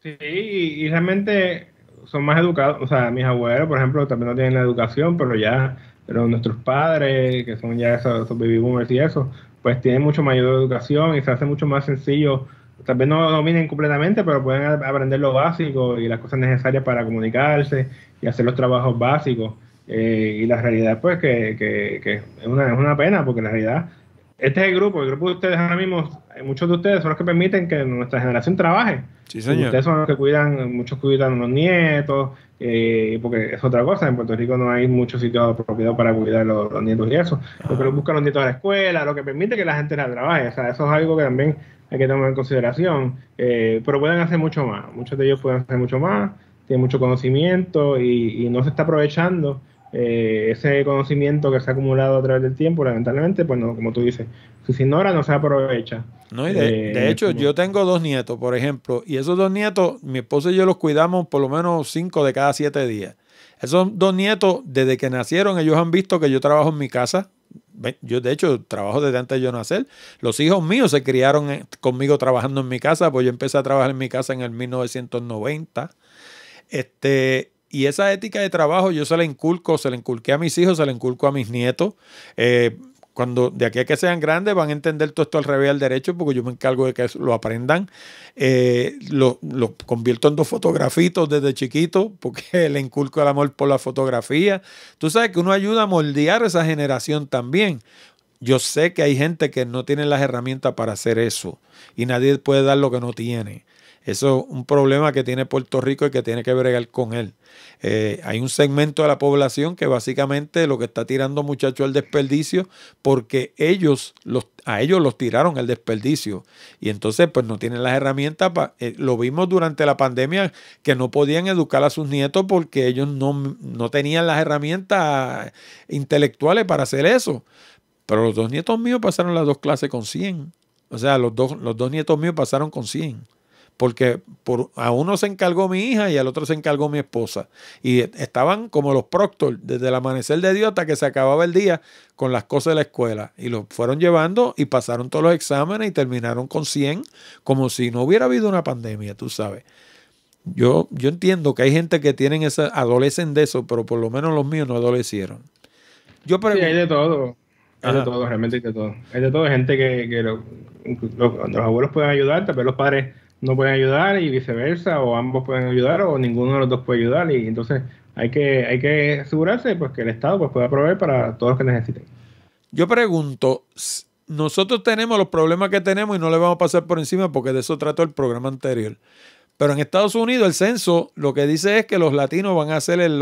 Sí, y, realmente son más educados, o sea, mis abuelos, por ejemplo, también no tienen la educación, pero ya, pero nuestros padres, que son ya esos, baby boomers y eso, pues tienen mucho mayor educación y se hace mucho más sencillo. Tal vez no dominen completamente, pero pueden aprender lo básico y las cosas necesarias para comunicarse y hacer los trabajos básicos. Eh, y la realidad, pues, que, que, que es, una, es una pena, porque la realidad este es el grupo, el grupo de ustedes ahora mismo, muchos de ustedes son los que permiten que nuestra generación trabaje. Sí, señor. Ustedes son los que cuidan, muchos cuidan a los nietos, eh, porque es otra cosa, en Puerto Rico no hay muchos sitios de propiedad para cuidar a los, nietos y eso. Lo que buscan los nietos a la escuela, lo que permite que la gente la trabaje. O sea, eso es algo que también hay que tomar en consideración. Eh, pero pueden hacer mucho más, muchos de ellos pueden hacer mucho más, tienen mucho conocimiento y, y no se está aprovechando. Eh, ese conocimiento que se ha acumulado a través del tiempo, lamentablemente, pues no, como tú dices, si se ignora no se aprovecha. de, eh, hecho, yo tengo dos nietos, por ejemplo, y esos dos nietos, mi esposo y yo los cuidamos por lo menos cinco de cada siete días. Esos dos nietos, desde que nacieron, ellos han visto que yo trabajo en mi casa. Yo, de hecho, trabajo desde antes de yo nacer. Los hijos míos se criaron eh, conmigo trabajando en mi casa, pues yo empecé a trabajar en mi casa en el 1990. Este, y esa ética de trabajo yo se la inculco, se la inculqué a mis hijos, se la inculco a mis nietos. Eh, cuando de aquí a que sean grandes van a entender todo esto al revés del derecho, porque yo me encargo de que lo aprendan. Eh, lo, lo, convierto en dos fotografitos desde chiquito, porque le inculco el amor por la fotografía. Tú sabes que uno ayuda a moldear esa generación también. Yo sé que hay gente que no tiene las herramientas para hacer eso y nadie puede dar lo que no tiene. Eso es un problema que tiene Puerto Rico y que tiene que bregar con él. Eh, hay un segmento de la población que básicamente lo que está tirando muchachos al desperdicio porque ellos los, a ellos los tiraron al desperdicio y entonces pues no tienen las herramientas. Eh, lo vimos durante la pandemia que no podían educar a sus nietos porque ellos no, tenían las herramientas intelectuales para hacer eso. Pero los dos nietos míos pasaron las dos clases con 100. O sea, los dos, los dos nietos míos pasaron con 100 porque por, a uno se encargó mi hija y al otro se encargó mi esposa. Y estaban como los proctor, desde el amanecer de Dios hasta que se acababa el día con las cosas de la escuela. Y los fueron llevando y pasaron todos los exámenes y terminaron con 100, como si no hubiera habido una pandemia, tú sabes. Yo, yo entiendo que hay gente que tienen esa, adolecen de eso, pero por lo menos los míos no adolecieron. Yo sí, hay de todo. Hay de todo, realmente hay de todo. Hay de todo, gente que, los, abuelos pueden ayudar, también los padres no pueden ayudar y viceversa, o ambos pueden ayudar o ninguno de los dos puede ayudar y entonces hay que, hay que asegurarse pues, que el Estado pues, pueda proveer para todos los que necesiten. Yo pregunto, nosotros tenemos los problemas que tenemos y no le vamos a pasar por encima porque de eso trató el programa anterior. Pero en Estados Unidos el censo lo que dice es que los latinos van a ser el,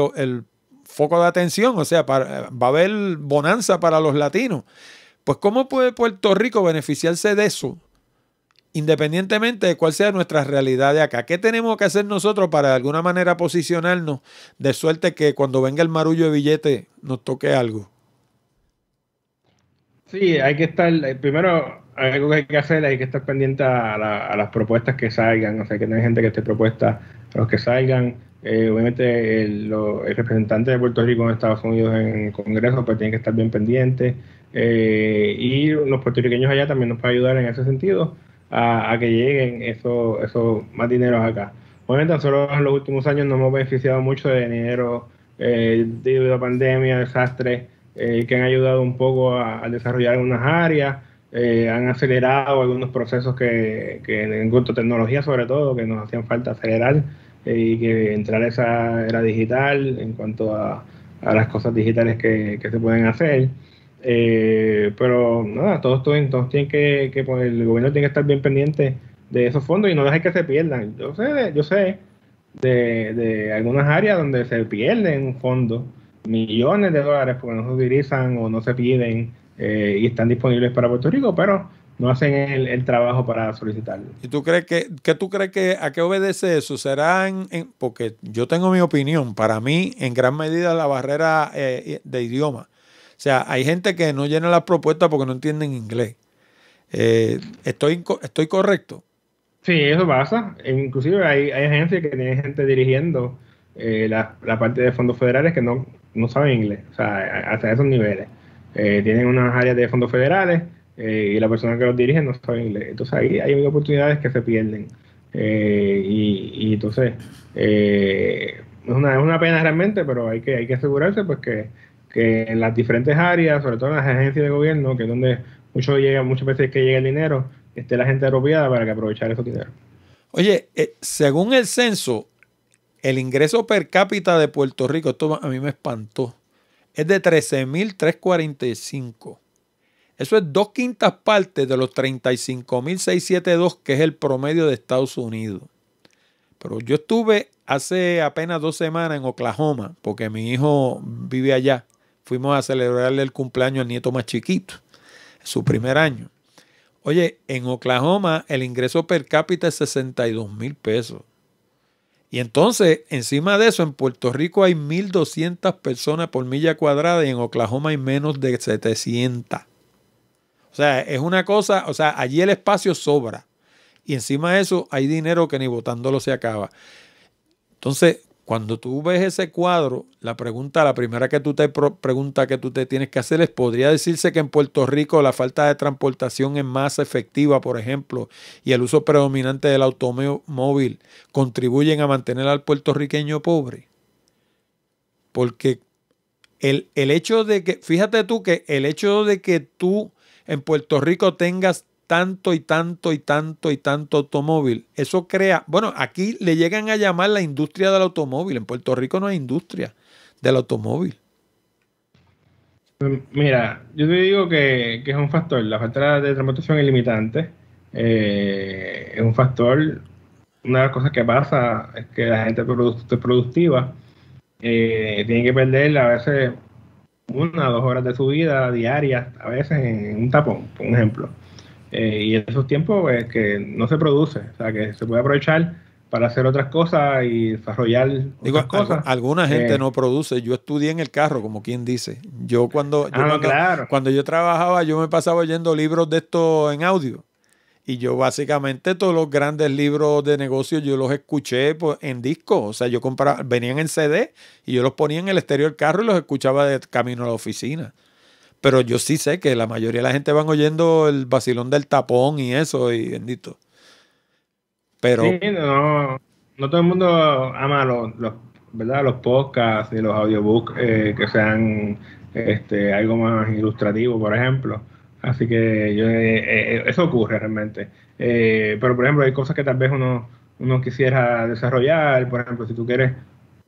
foco de atención, o sea, va a haber bonanza para los latinos. Pues ¿cómo puede Puerto Rico beneficiarse de eso? independientemente de cuál sea nuestra realidad de acá. ¿Qué tenemos que hacer nosotros para de alguna manera posicionarnos de suerte que cuando venga el marullo de billete nos toque algo? Sí, hay que estar, eh, primero, algo que hay que hacer, hay que estar pendiente a, las propuestas que salgan, o sea, hay que tener gente que esté propuesta a los que salgan. Eh, obviamente el, representante de Puerto Rico en Estados Unidos en el Congreso pues tiene que estar bien pendiente eh, y los puertorriqueños allá también nos pueden ayudar en ese sentido a, que lleguen esos, más dineros acá. Obviamente solo en los últimos años nos hemos beneficiado mucho de dinero eh, debido a pandemia, desastres, eh, que han ayudado un poco a, desarrollar algunas áreas, eh, han acelerado algunos procesos que, en cuanto a tecnología sobre todo, que nos hacían falta acelerar y que entrar a esa era digital en cuanto a, las cosas digitales que se pueden hacer. Eh, pero nada, todos, todos, tienen que, que pues, el gobierno tiene que estar bien pendiente de esos fondos y no dejar que se pierdan. Yo sé, de, yo sé de, de, algunas áreas donde se pierden fondos, millones de dólares porque no se utilizan o no se piden eh, y están disponibles para Puerto Rico, pero no hacen el, el, trabajo para solicitarlo. ¿Y tú crees que, que, tú crees que a qué obedece eso? será en, porque yo tengo mi opinión, para mí en gran medida la barrera eh, de idioma o sea, hay gente que no llena las propuestas porque no entienden inglés. Eh, ¿estoy, ¿Estoy correcto? Sí, eso pasa. Eh, inclusive hay, hay agencias que tienen gente dirigiendo eh, la, parte de fondos federales que no, no saben inglés, o sea, hasta esos niveles. tienen unas áreas de fondos federales y la persona que los dirige no sabe inglés. Entonces ahí hay oportunidades que se pierden. Y, y, entonces es, una, es una pena realmente, pero hay que, hay que asegurarse pues que que en las diferentes áreas, sobre todo en las agencias de gobierno, que es donde mucho llega, muchas veces que llega el dinero, esté la gente apropiada para que aprovechar esos dinero. Oye, eh, según el censo, el ingreso per cápita de Puerto Rico, esto a mí me espantó, es de 13.345. Eso es dos quintas partes de los 35.672 que es el promedio de Estados Unidos. Pero yo estuve hace apenas dos semanas en Oklahoma, porque mi hijo vive allá fuimos a celebrarle el cumpleaños al nieto más chiquito, su primer año. Oye, en Oklahoma el ingreso per cápita es 62 mil pesos. Y entonces, encima de eso, en Puerto Rico hay 1.200 personas por milla cuadrada y en Oklahoma hay menos de 700. O sea, es una cosa, o sea, allí el espacio sobra. Y encima de eso hay dinero que ni votándolo se acaba. Entonces, cuando tú ves ese cuadro, la pregunta, la primera que tú te pregunta que tú te tienes que hacer es, ¿podría decirse que en Puerto Rico la falta de transportación en masa efectiva, por ejemplo, y el uso predominante del automóvil contribuyen a mantener al puertorriqueño pobre? Porque el, el hecho de que, fíjate tú que el hecho de que tú en Puerto Rico tengas tanto y tanto y tanto y tanto automóvil. Eso crea, bueno, aquí le llegan a llamar la industria del automóvil. En Puerto Rico no hay industria del automóvil. Mira, yo te digo que, es un factor. La falta de transportación es limitante. Eh, es un factor. Una de las cosas que pasa es que la gente productiva eh, tiene que perder a veces una o dos horas de su vida diaria, a veces en un tapón, por ejemplo. Eh, y esos tiempos es pues, que no se produce, o sea, que se puede aprovechar para hacer otras cosas y desarrollar cosas. Alguna gente eh. no produce. Yo estudié en el carro, como quien dice. Yo cuando yo ah, yo trabajaba, yo me pasaba oyendo libros de esto en audio. Y yo básicamente todos los grandes libros de negocio yo los escuché pues, en disco. O sea, yo compraba, venían en CD y yo los ponía en el exterior del carro y los escuchaba de camino a la oficina. Pero yo sí sé que la mayoría de la gente van oyendo el vacilón del tapón y eso, y bendito. Pero. Sí, no, no todo el mundo ama los, ¿verdad? los podcasts y los audiobooks eh, que sean este, algo más ilustrativo, por ejemplo. Así que eh, eh, eso ocurre realmente. pero, por ejemplo, hay cosas que tal vez uno, uno quisiera desarrollar. Por ejemplo, si tú quieres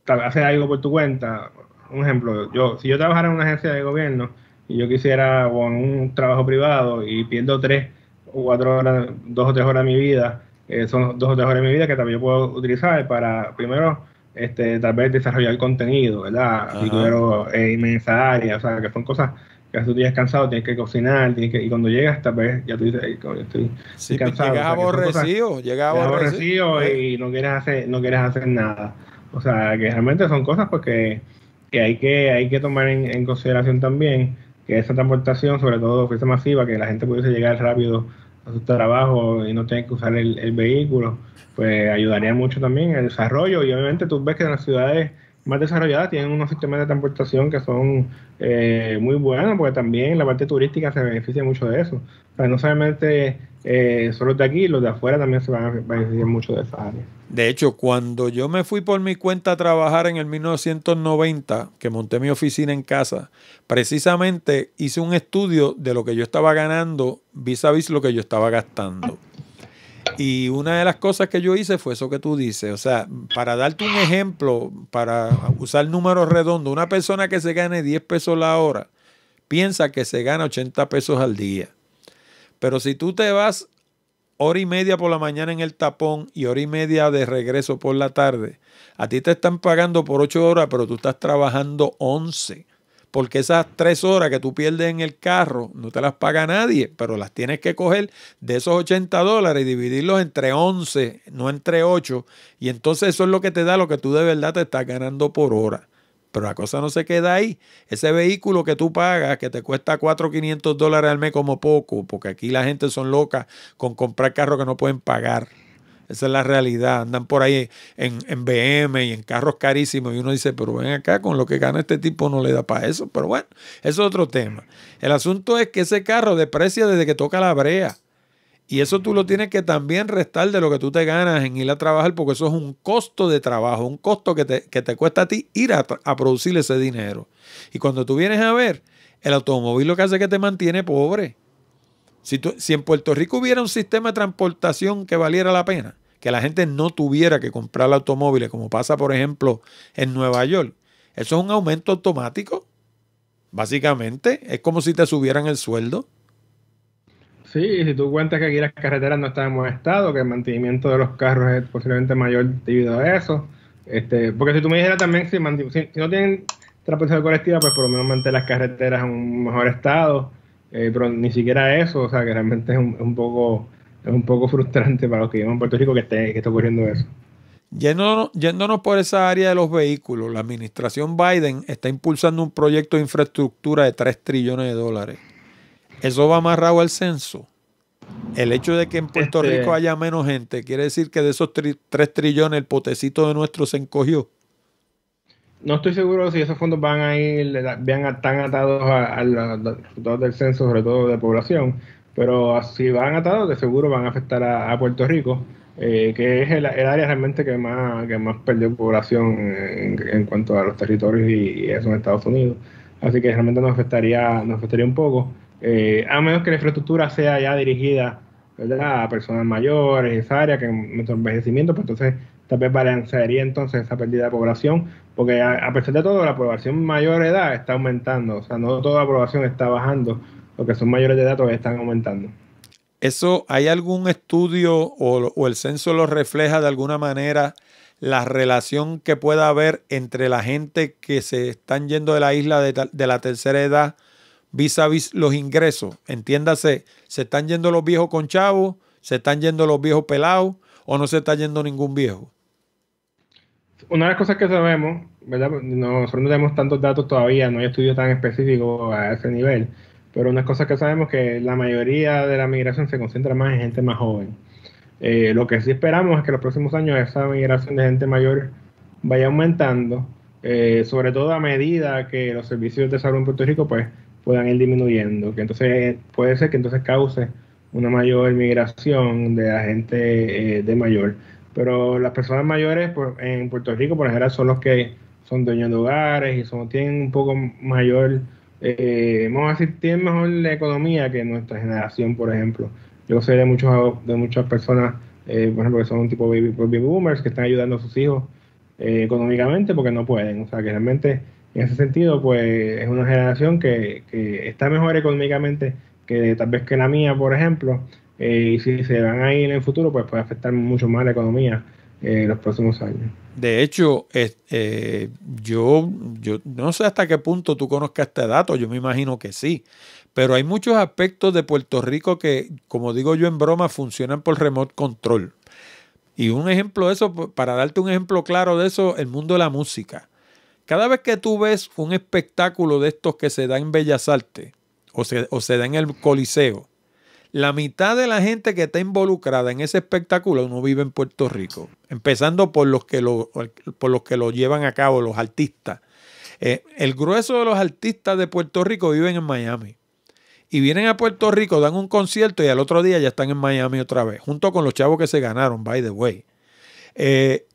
hacer algo por tu cuenta, un ejemplo, yo si yo trabajara en una agencia de gobierno, y yo quisiera con un trabajo privado y pierdo tres o cuatro horas, dos o tres horas de mi vida, eh, son dos o tres horas de mi vida que también puedo utilizar para, primero, este, tal vez desarrollar contenido, ¿verdad? Si quiero eh, inmensa área, o sea, que son cosas que tú tienes cansado, tienes que cocinar, tienes que, y cuando llegas, tal vez ya tú dices, estoy cansado. Llegas aborrecido, llegas aborrecido. y pues no quieres hacer, no quieres hacer nada. O sea, que realmente son cosas porque pues, que hay que, hay que tomar en consideración también que esa transportación, sobre todo fuese masiva, que la gente pudiese llegar rápido a su trabajo y no tenga que usar el, el vehículo, pues ayudaría mucho también el desarrollo. Y obviamente tú ves que en las ciudades más desarrolladas, tienen unos sistemas de transportación que son eh, muy buenos, porque también la parte turística se beneficia mucho de eso. O sea, no solamente eh, solo de aquí, los de afuera también se van a beneficiar mucho de esa área. De hecho, cuando yo me fui por mi cuenta a trabajar en el 1990, que monté mi oficina en casa, precisamente hice un estudio de lo que yo estaba ganando vis a vis lo que yo estaba gastando. Y una de las cosas que yo hice fue eso que tú dices. O sea, para darte un ejemplo, para usar números redondos, una persona que se gane 10 pesos la hora piensa que se gana 80 pesos al día. Pero si tú te vas hora y media por la mañana en el tapón y hora y media de regreso por la tarde, a ti te están pagando por 8 horas, pero tú estás trabajando 11 porque esas tres horas que tú pierdes en el carro no te las paga nadie, pero las tienes que coger de esos 80 dólares y dividirlos entre 11, no entre 8, y entonces eso es lo que te da lo que tú de verdad te estás ganando por hora. Pero la cosa no se queda ahí. Ese vehículo que tú pagas, que te cuesta cuatro 500 dólares al mes como poco, porque aquí la gente son locas con comprar carros que no pueden pagar. Esa es la realidad. Andan por ahí en, BM y en carros carísimos y uno dice, pero ven acá, con lo que gana este tipo no le da para eso. Pero bueno, eso es otro tema. El asunto es que ese carro deprecia desde que toca la brea. Y eso tú lo tienes que también restar de lo que tú te ganas en ir a trabajar, porque eso es un costo de trabajo, un costo que te, cuesta a ti ir a, a producir ese dinero. Y cuando tú vienes a ver, el automóvil lo que hace es que te mantiene pobre. Si, en Puerto Rico hubiera un sistema de transportación que valiera la pena, que la gente no tuviera que comprar automóviles, como pasa, por ejemplo, en Nueva York, eso es un aumento automático. Básicamente, es como si te subieran el sueldo. Sí, si tú cuentas que aquí las carreteras no están en buen estado, que el mantenimiento de los carros es posiblemente mayor debido a eso. Este, porque si tú me dijeras también, si, no tienen transporte colectiva, pues por lo menos mantén las carreteras en un mejor estado eh, pero ni siquiera eso, o sea, que realmente es un, poco es un poco frustrante para los que viven en Puerto Rico que esté, ocurriendo eso. Yéndonos, yéndonos por esa área de los vehículos, la administración Biden está impulsando un proyecto de infraestructura de 3 trillones de dólares. Eso va amarrado al censo. El hecho de que en Puerto este Rico haya menos gente quiere decir que de esos 3 trillones el potecito de nuestro se encogió no estoy seguro si esos fondos van a ir, van tan atados a, los resultados del censo, sobre todo de población, pero si van atados, de seguro van a afectar a, Puerto Rico, eh, que es el, área realmente que más, que más perdió población en, cuanto a los territorios y, eso en Estados Unidos. Así que realmente nos afectaría, nos afectaría un poco, eh, a menos que la infraestructura sea ya dirigida a personas mayores, esa área que en nuestro envejecimiento, pues entonces tal vez balancearía entonces esa pérdida de población, porque a, pesar de todo, la aprobación mayor edad está aumentando. O sea, no toda aprobación está bajando. Los que son mayores de edad todavía están aumentando. ¿Eso hay algún estudio o, el censo lo refleja de alguna manera la relación que pueda haber entre la gente que se están yendo de la isla de, de la tercera edad vis a vis los ingresos? Entiéndase, se están yendo los viejos con chavos, se están yendo los viejos pelados o no se está yendo ningún viejo una de las cosas que sabemos, ¿verdad? Nosotros no tenemos tantos datos todavía, no hay estudios tan específicos a ese nivel, pero una cosa que sabemos es que la mayoría de la migración se concentra más en gente más joven. Eh, lo que sí esperamos es que en los próximos años esa migración de gente mayor vaya aumentando, eh, sobre todo a medida que los servicios de salud en Puerto Rico pues puedan ir disminuyendo, que entonces puede ser que entonces cause una mayor migración de la gente eh, de mayor. Pero las personas mayores pues, en Puerto Rico, por general, son los que son dueños de hogares y son, tienen un poco mayor, eh, vamos a decir, tienen mejor la economía que nuestra generación, por ejemplo. Yo sé de, muchos, de muchas personas, eh, por ejemplo, que son un tipo baby, baby boomers que están ayudando a sus hijos eh, económicamente porque no pueden. O sea, que realmente en ese sentido, pues es una generación que, que está mejor económicamente que tal vez que la mía, por ejemplo, eh, y si se van a ir en el futuro, pues puede afectar mucho más la economía en eh, los próximos años. De hecho, eh, yo, yo no sé hasta qué punto tú conozcas este dato, yo me imagino que sí, pero hay muchos aspectos de Puerto Rico que, como digo yo en broma, funcionan por remote control. Y un ejemplo de eso, pues, para darte un ejemplo claro de eso, el mundo de la música. Cada vez que tú ves un espectáculo de estos que se da en Bellas Artes o o se da en el Coliseo, la mitad de la gente que está involucrada en ese espectáculo no vive en Puerto Rico, empezando por los que lo, por los que lo llevan a cabo, los artistas. Eh, el grueso de los artistas de Puerto Rico viven en Miami. Y vienen a Puerto Rico, dan un concierto y al otro día ya están en Miami otra vez, junto con los chavos que se ganaron, by the way. Eh,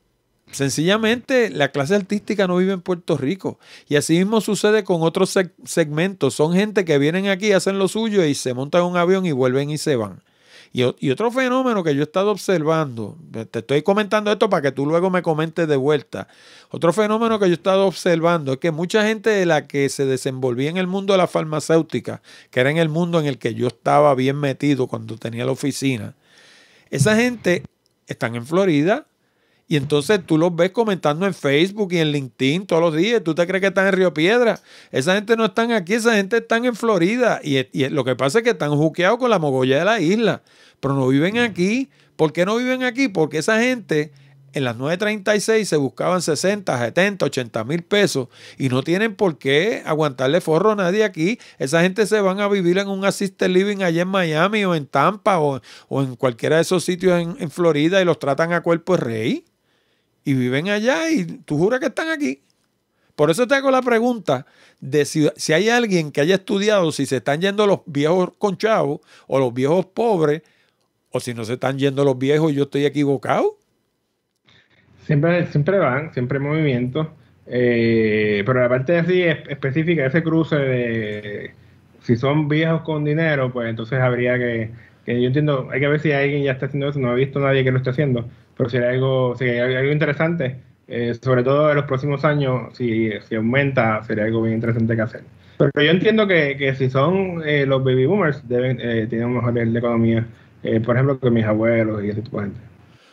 Sencillamente, la clase artística no vive en Puerto Rico. Y así mismo sucede con otros segmentos. Son gente que vienen aquí, hacen lo suyo y se montan un avión y vuelven y se van. Y, y, otro fenómeno que yo he estado observando, eh, te estoy comentando esto para que tú luego me comentes de vuelta. Otro fenómeno que yo he estado observando es que mucha gente de la que se desenvolvía en el mundo de la farmacéutica, que era en el mundo en el que yo estaba bien metido cuando tenía la oficina, esa gente están en Florida, y entonces tú los ves comentando en Facebook y en LinkedIn todos los días. ¿Tú te crees que están en Río Piedra? Esa gente no están aquí, esa gente están en Florida. Y, lo que pasa es que están juqueados con la mogolla de la isla, pero no viven mm. aquí. ¿Por qué no viven aquí? Porque esa gente en las 9.36 se buscaban 60, 70, 80 mil pesos y no tienen por qué aguantarle forro a nadie aquí. Esa gente se van a vivir en un assisted living allá en Miami o en Tampa o, en cualquiera de esos sitios en, en Florida y los tratan a cuerpo de rey y viven allá y tú juras que están aquí. Por eso te hago la pregunta de si, hay alguien que haya estudiado, si se están yendo los viejos con chavos o los viejos pobres, o si no se están yendo los viejos y yo estoy equivocado. Siempre, siempre van, siempre movimiento. Eh, pero la parte así específica, ese cruce de si son viejos con dinero, pues entonces habría que, que yo entiendo, hay que ver si alguien ya está haciendo eso, no he visto nadie que lo esté haciendo, pero sería algo, algo interesante. Eh, sobre todo en los próximos años, si, si, aumenta, sería algo bien interesante que hacer. Pero yo entiendo que, si son eh, los baby boomers, deben, eh, tienen mejor la economía, eh, por ejemplo, que mis abuelos y ese tipo de gente.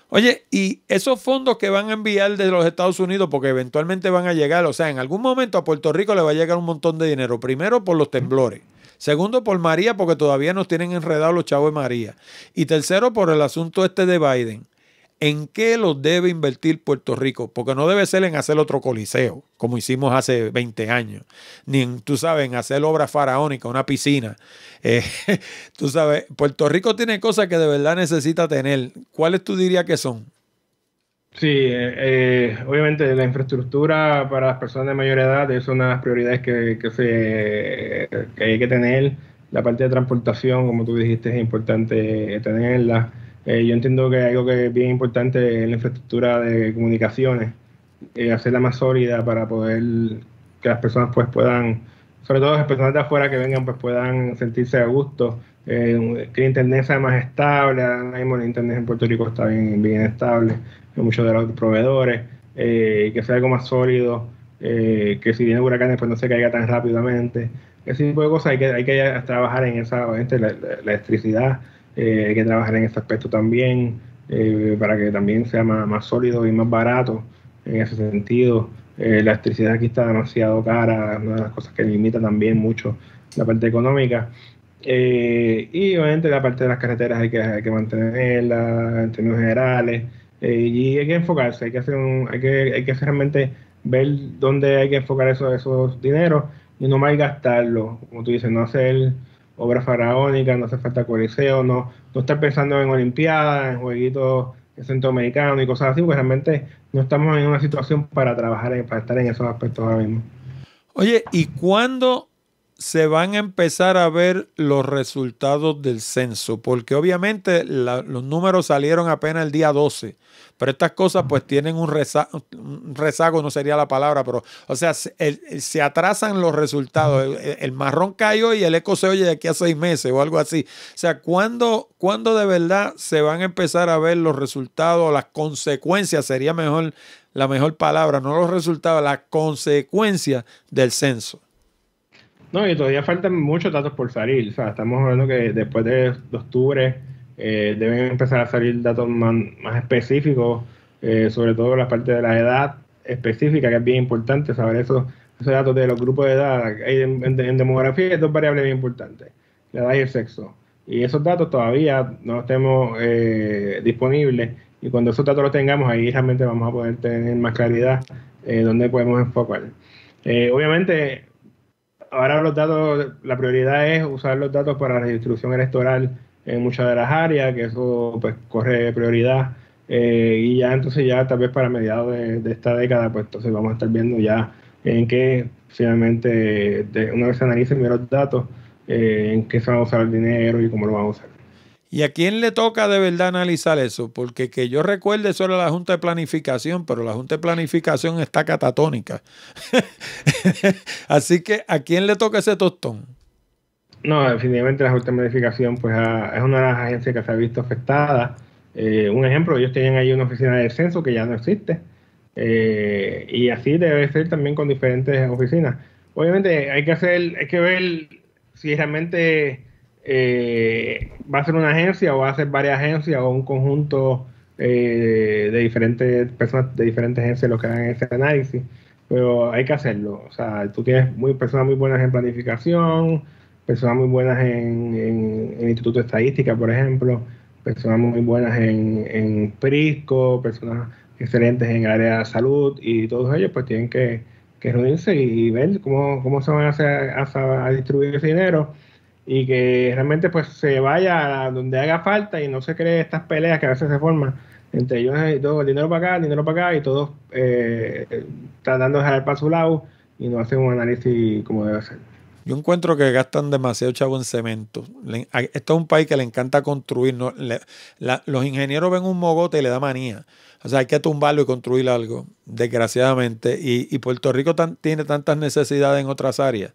Oye, y esos fondos que van a enviar de los Estados Unidos, porque eventualmente van a llegar, o sea, en algún momento a Puerto Rico le va a llegar un montón de dinero. Primero, por los temblores. Segundo, por María, porque todavía nos tienen enredados los chavos de María. Y tercero, por el asunto este de Biden. ¿En qué lo debe invertir Puerto Rico? Porque no debe ser en hacer otro coliseo, como hicimos hace 20 años, ni en, tú sabes, en hacer obra faraónica, una piscina. Eh, tú sabes, Puerto Rico tiene cosas que de verdad necesita tener. ¿Cuáles tú dirías que son? Sí, eh, eh, obviamente la infraestructura para las personas de mayor edad es una de las prioridades que, se, que hay que tener. La parte de transportación, como tú dijiste, es importante tenerla. Eh, yo entiendo que algo que es bien importante es la infraestructura de comunicaciones, eh, hacerla más sólida para poder que las personas pues puedan, sobre todo las personas de afuera que vengan, pues puedan sentirse a gusto, eh, que internet sea más estable, ahora mismo el internet en Puerto Rico está bien, bien estable, en muchos de los proveedores, que sea algo más sólido, que si viene huracanes pues no se caiga tan rápidamente, ese tipo de cosas hay que, hay que trabajar en esa, la electricidad eh, hay que trabajar en ese aspecto también, eh, para que también sea más, sólido y más barato en ese sentido. Eh, la electricidad aquí está demasiado cara, una de las cosas que limita también mucho la parte económica. y obviamente la parte de las carreteras hay que, hay mantenerla en términos generales. y hay que enfocarse, hay que hacer un, hay que, realmente ver dónde hay que enfocar esos, esos dineros y no malgastarlo, como tú dices, no hacer obra faraónica, no hace falta coliseo, no, no estar pensando en olimpiadas, en jueguitos centroamericanos y cosas así, porque realmente no estamos en una situación para trabajar, para estar en esos aspectos ahora mismo. Oye, ¿y cuándo se van a empezar a ver los resultados del censo, porque obviamente los números salieron apenas el día 12, pero estas cosas pues tienen un rezago, no sería la palabra, pero o sea, se, atrasan los resultados, el, marrón cayó y el eco se oye de aquí a seis meses o algo así. O sea, ¿cuándo, ¿cuándo de verdad se van a empezar a ver los resultados, las consecuencias, sería mejor la mejor palabra, no los resultados, las consecuencias del censo? No, y todavía faltan muchos datos por salir. O sea, estamos hablando que después de, octubre eh, deben empezar a salir datos más, específicos, eh, sobre todo la parte de la edad específica, que es bien importante saber eso. esos datos de los grupos de edad. En, demografía hay dos variables bien importantes, la edad y el sexo. Y esos datos todavía no los tenemos eh, disponibles. Y cuando esos datos los tengamos, ahí realmente vamos a poder tener más claridad dónde podemos enfocar. obviamente, ahora los datos, la prioridad es usar los datos para la redistribución electoral en muchas de las áreas, que eso pues corre prioridad. Eh, y ya entonces ya tal vez para mediados de, esta década, pues entonces vamos a estar viendo ya en qué finalmente, una vez se analicen los datos, eh, en qué se va a usar el dinero y cómo lo vamos a usar. ¿Y a quién le toca de verdad analizar eso? Porque que yo recuerde era la Junta de Planificación, pero la Junta de Planificación está catatónica. Así que, ¿a quién le toca ese tostón? No, definitivamente la Junta de Planificación pues, es una de las agencias que se ha visto afectada. Eh, un ejemplo, ellos tienen ahí una oficina de descenso que ya no existe. Eh, y así debe ser también con diferentes oficinas. Obviamente hay que hacer, hay que ver si realmente eh, va a ser una agencia o va a ser varias agencias o un conjunto eh, de diferentes personas de diferentes agencias los que hagan ese análisis, pero hay que hacerlo. O sea, tú tienes muy, personas muy buenas en planificación, personas muy buenas en, en, Instituto de Estadística, por ejemplo, personas muy buenas en, en Prisco, personas excelentes en el área de salud y todos ellos pues tienen que, reunirse y, ver cómo, cómo se van a, hacer, a distribuir ese dinero y que realmente pues se vaya donde haga falta y no se cree estas peleas que a veces se forman entre ellos y todo el dinero para acá, el dinero para acá y todos eh, tratando de dejar para su lado y no hacen un análisis como debe ser. Yo encuentro que gastan demasiado chavo en cemento. Esto es un país que le encanta construir. los ingenieros ven un mogote y le da manía. O sea, hay que tumbarlo y construir algo, desgraciadamente. Y, Puerto Rico tiene tantas necesidades en otras áreas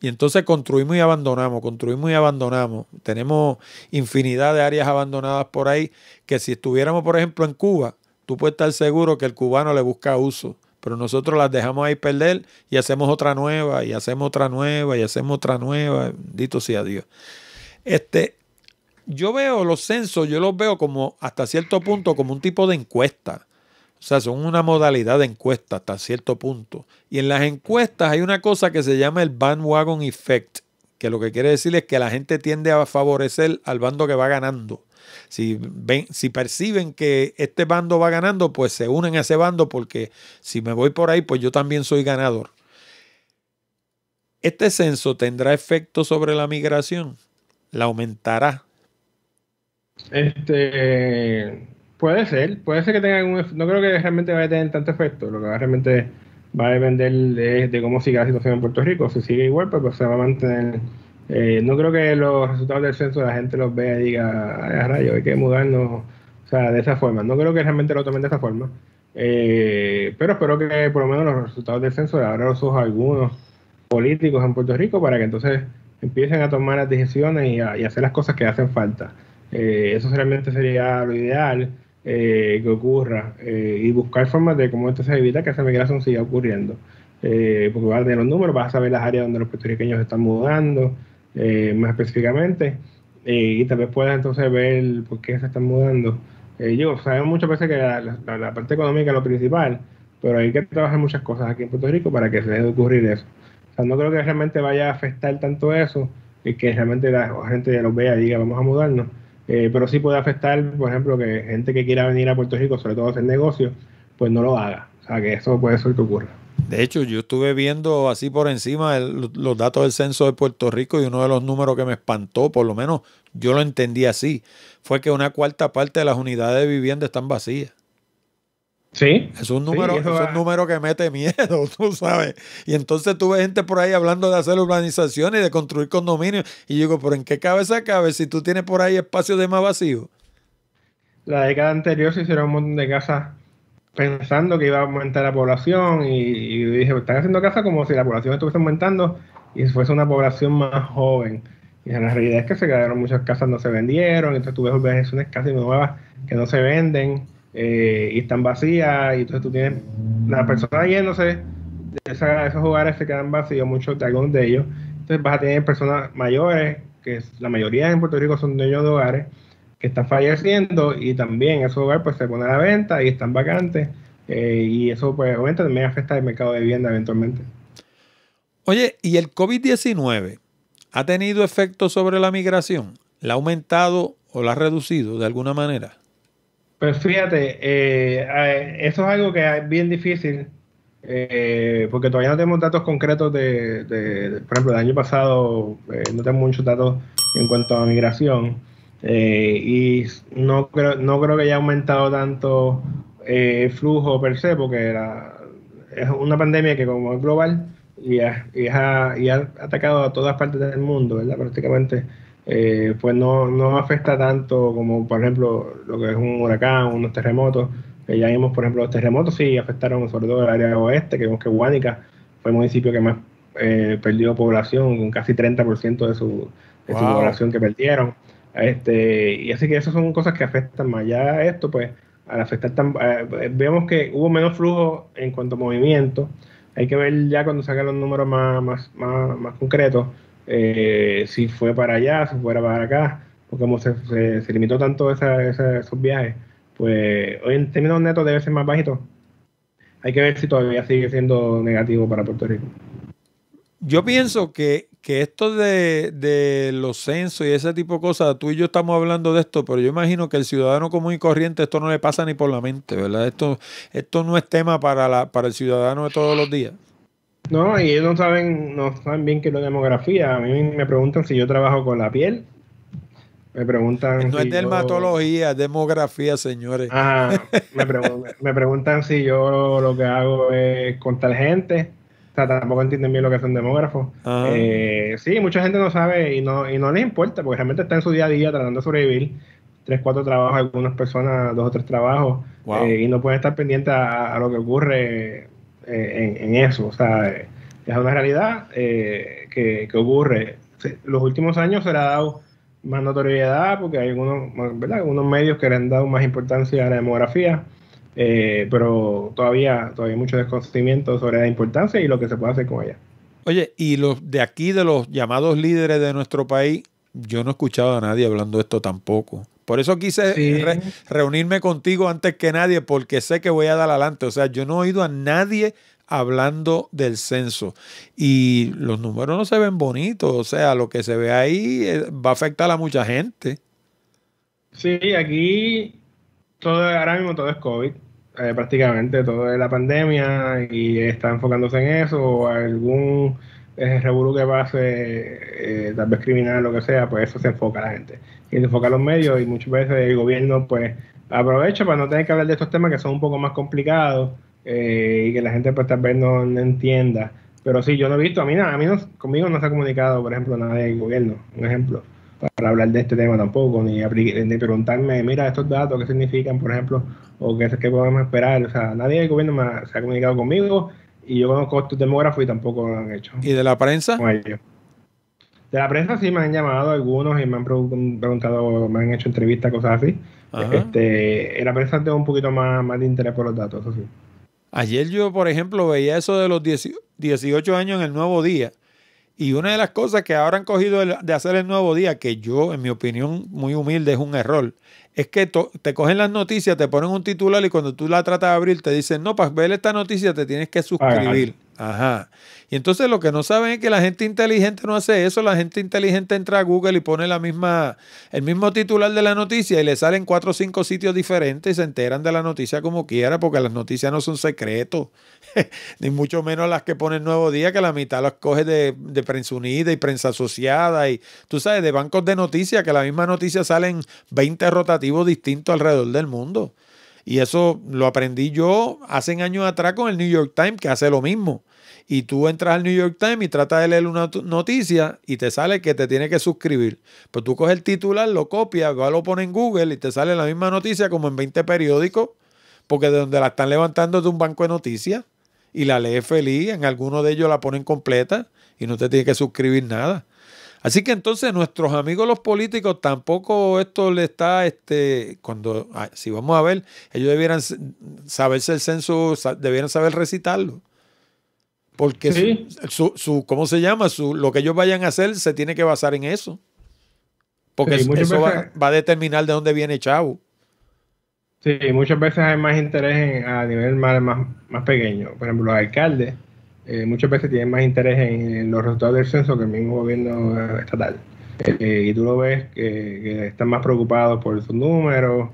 y entonces construimos y abandonamos, construimos y abandonamos. Tenemos infinidad de áreas abandonadas por ahí que si estuviéramos, por ejemplo, en Cuba, tú puedes estar seguro que el cubano le busca uso, pero nosotros las dejamos ahí perder y hacemos otra nueva, y hacemos otra nueva, y hacemos otra nueva. Bendito sea Dios. Este, yo veo los censos, yo los veo como hasta cierto punto como un tipo de encuesta. O sea, son una modalidad de encuesta hasta cierto punto. Y en las encuestas hay una cosa que se llama el bandwagon effect, que lo que quiere decir es que la gente tiende a favorecer al bando que va ganando. Si, ven, si perciben que este bando va ganando, pues se unen a ese bando porque si me voy por ahí, pues yo también soy ganador. ¿Este censo tendrá efecto sobre la migración? ¿La aumentará? Este, Puede ser, puede ser que tenga algún efecto, No creo que realmente vaya a tener tanto efecto. Lo que realmente va a depender de, de cómo siga la situación en Puerto Rico. Si sigue igual, pues, pues se va a mantener. Eh, no creo que los resultados del censo la gente los vea y diga, a rayos, hay que mudarnos. O sea, de esa forma. No creo que realmente lo tomen de esa forma. Eh, pero espero que por lo menos los resultados del censo le abran los ojos a algunos políticos en Puerto Rico para que entonces empiecen a tomar las decisiones y, hacer las cosas que hacen falta. Eh, eso realmente sería lo ideal eh, que ocurra eh, y buscar formas de cómo entonces evitar que esa migración siga ocurriendo. Eh, porque vas a tener los números, vas a saber las áreas donde los puertorriqueños están mudando más específicamente y tal vez puedas entonces ver por qué se están mudando. yo, sabemos muchas veces que la, parte económica es lo principal, pero hay que trabajar muchas cosas aquí en Puerto Rico para que se deje de ocurrir eso. O sea, no creo que realmente vaya a afectar tanto eso y que realmente la gente ya lo vea y diga vamos a mudarnos eh, pero sí puede afectar, por ejemplo, que gente que quiera venir a Puerto Rico, sobre todo hacer negocio, pues no lo haga. O sea, que eso puede ser que ocurra. De hecho, yo estuve viendo así por encima los datos del censo de Puerto Rico y uno de los números que me espantó, por lo menos yo lo entendí así, fue que una cuarta parte de las unidades de vivienda están vacías. Es un número, es número que mete miedo, tú sabes. Y entonces tuve gente por ahí hablando de hacer urbanizaciones y de construir condominios. Y digo, pero ¿en qué cabeza cabe si tú tienes por ahí espacios de más vacío? La década anterior se hicieron un montón de casas pensando que iba a aumentar la población y, y dije, están haciendo casas como si la población estuviese aumentando y fuese una población más joven. Y la realidad es que se quedaron muchas casas, no se vendieron, entonces tuve ves casi nuevas que no se venden eh, y están vacías, y entonces tú tienes las personas yéndose, de esos hogares se quedan vacíos, muchos de algunos de ellos, entonces vas a tener personas mayores, que la mayoría en Puerto Rico son dueños de hogares, que están falleciendo y también esos hogares pues se ponen a la venta y están vacantes eh, y eso pues obviamente también afecta el mercado de vivienda eventualmente. Oye, ¿y el COVID-19 ha tenido efecto sobre la migración? ¿La ha aumentado o la ha reducido de alguna manera? Pues fíjate, eh, eso es algo que es bien difícil, eh, porque todavía no tenemos datos concretos de, por ejemplo, el año pasado eh, no tenemos muchos datos en cuanto a migración eh, y no creo, no creo que haya aumentado tanto el flujo per se, porque es una pandemia que como es global y, ha, atacado a todas partes del mundo, ¿verdad? Prácticamente eh, pues no, no afecta tanto como, por ejemplo, lo que es un huracán, unos terremotos. ya vimos, por ejemplo, los terremotos sí afectaron sobre todo el área oeste, que vemos que Huánica fue el municipio que más eh, perdió población, con casi 30% de, su, de su población que perdieron. Este, y así que esas son cosas que afectan más. Ya esto, pues, al afectar tan, eh, vemos que hubo menos flujo en cuanto a movimiento. Hay que ver ya cuando salgan los números más, más, más, más concretos eh, si fue para allá, si fuera para acá, porque como se, limitó tanto esos viajes, pues hoy en términos netos debe ser más bajito. Hay que ver si todavía sigue siendo negativo para Puerto Rico. Yo pienso que, esto de, los censos y ese tipo de cosas, tú y yo estamos hablando de esto, pero yo imagino que el ciudadano común y corriente esto no le pasa ni por la mente, ¿verdad? Esto, esto no es tema para, la, para el ciudadano de todos los días. No, y ellos no saben, no saben bien qué es la demografía. A mí me preguntan si yo trabajo con la piel. Me preguntan. No es dermatología, es demografía, señores. Ah, me, preguntan si yo lo que hago es contar gente. O sea, tampoco entienden bien lo que son demógrafos. Ah. Eh, sí, mucha gente no sabe y no, y no les importa, porque realmente está en su día a día tratando de sobrevivir tres, cuatro trabajos, algunas personas, dos o tres trabajos, eh, y no pueden estar pendientes a, lo que ocurre en, eso. O sea, es una realidad eh, que, que, ocurre. Los últimos años se le ha dado más notoriedad porque hay algunos, algunos medios que le han dado más importancia a la demografía, eh, pero todavía, todavía hay mucho desconocimiento sobre la importancia y lo que se puede hacer con ella. Oye, y los de aquí, de los llamados líderes de nuestro país, yo no he escuchado a nadie hablando de esto tampoco. Por eso quise reunirme contigo antes que nadie, porque sé que voy a dar adelante. O sea, yo no he oído a nadie hablando del censo. Y los números no se ven bonitos, o sea, lo que se ve ahí eh, va a afectar a mucha gente. Sí, aquí todo ahora mismo todo es COVID, eh, prácticamente todo es la pandemia y está enfocándose en eso, o algún eh, revuelo que pase, eh, tal vez criminal, lo que sea, pues eso se enfoca a la gente y enfocar los medios y muchas veces el gobierno pues aprovecha para no tener que hablar de estos temas que son un poco más complicados eh, y que la gente pues tal vez no, entienda. Pero sí, yo no he visto, a mí, a mí no, conmigo no se ha comunicado, por ejemplo, nada del gobierno, un ejemplo, para hablar de este tema tampoco, ni, ni preguntarme, mira, estos datos, qué significan, por ejemplo, o qué, podemos esperar. O sea, nadie del gobierno me ha, se ha comunicado conmigo y yo conozco a estos demógrafos y tampoco lo han hecho. ¿Y de la prensa? Con de la prensa sí me han llamado algunos y me han preguntado, me han hecho entrevistas, cosas así. Este, la prensa tengo un poquito más, más de interés por los datos, eso sí. Ayer yo, por ejemplo, veía eso de los 18 años en el nuevo día. Y una de las cosas que ahora han cogido de hacer el nuevo día, que yo, en mi opinión, muy humilde, es un error, es que te cogen las noticias, te ponen un titular y cuando tú la tratas de abrir te dicen, no, para ver esta noticia te tienes que suscribir. Ajá. Y entonces lo que no saben es que la gente inteligente no hace eso. La gente inteligente entra a Google y pone la misma, el mismo titular de la noticia y le salen cuatro o cinco sitios diferentes y se enteran de la noticia como quiera, porque las noticias no son secretos. Ni mucho menos las que pone el Nuevo Día, que la mitad las coge de, de Prensa Unida y Prensa Asociada y tú sabes, de bancos de noticias, que la misma noticia salen 20 rotativos distintos alrededor del mundo. Y eso lo aprendí yo hace años atrás con el New York Times, que hace lo mismo. Y tú entras al New York Times y tratas de leer una noticia y te sale que te tiene que suscribir. Pues tú coges el titular, lo copias, lo pones en Google y te sale la misma noticia como en 20 periódicos, porque de donde la están levantando es de un banco de noticias y la lees feliz, en alguno de ellos la ponen completa y no te tiene que suscribir nada. Así que entonces nuestros amigos los políticos tampoco esto le está, este, cuando, ah, si vamos a ver, ellos debieran saberse el censo, debieran saber recitarlo. Porque su, su, ¿cómo se llama? Su, lo que ellos vayan a hacer se tiene que basar en eso. Porque eso va, va, a determinar de dónde viene Chavo. Sí, muchas veces hay más interés a nivel más, más, pequeño. Por ejemplo, los alcaldes eh, muchas veces tienen más interés en, los resultados del censo que el mismo gobierno eh, estatal. Eh, y tú lo ves que, están más preocupados por sus números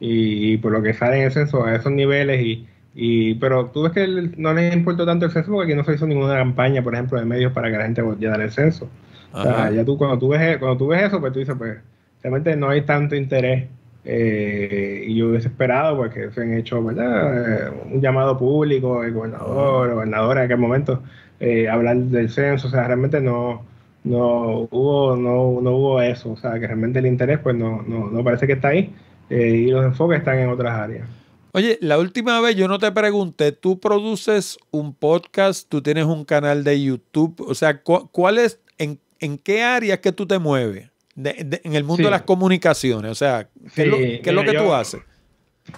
y, y por lo que sale en el censo a esos niveles y y, pero tú ves que no les importó tanto el censo porque aquí no se hizo ninguna campaña, por ejemplo, de medios para que la gente dar el censo. O sea, ya tú cuando tú ves cuando tú ves eso, pues tú dices, pues realmente no hay tanto interés. Eh, y yo desesperado porque pues se han hecho ¿verdad? Eh, un llamado público, el gobernador, gobernadora en aquel momento, eh, hablar del censo, o sea, realmente no, no hubo, no, no hubo eso, o sea, que realmente el interés pues no, parece que está ahí y los enfoques están en otras áreas. Oye, la última vez yo no te pregunté, tú produces un podcast, tú tienes un canal de YouTube, o sea, ¿cuál es, en, qué áreas que tú te mueves? en el mundo de las comunicaciones, o sea, ¿qué, es, lo, que tú haces?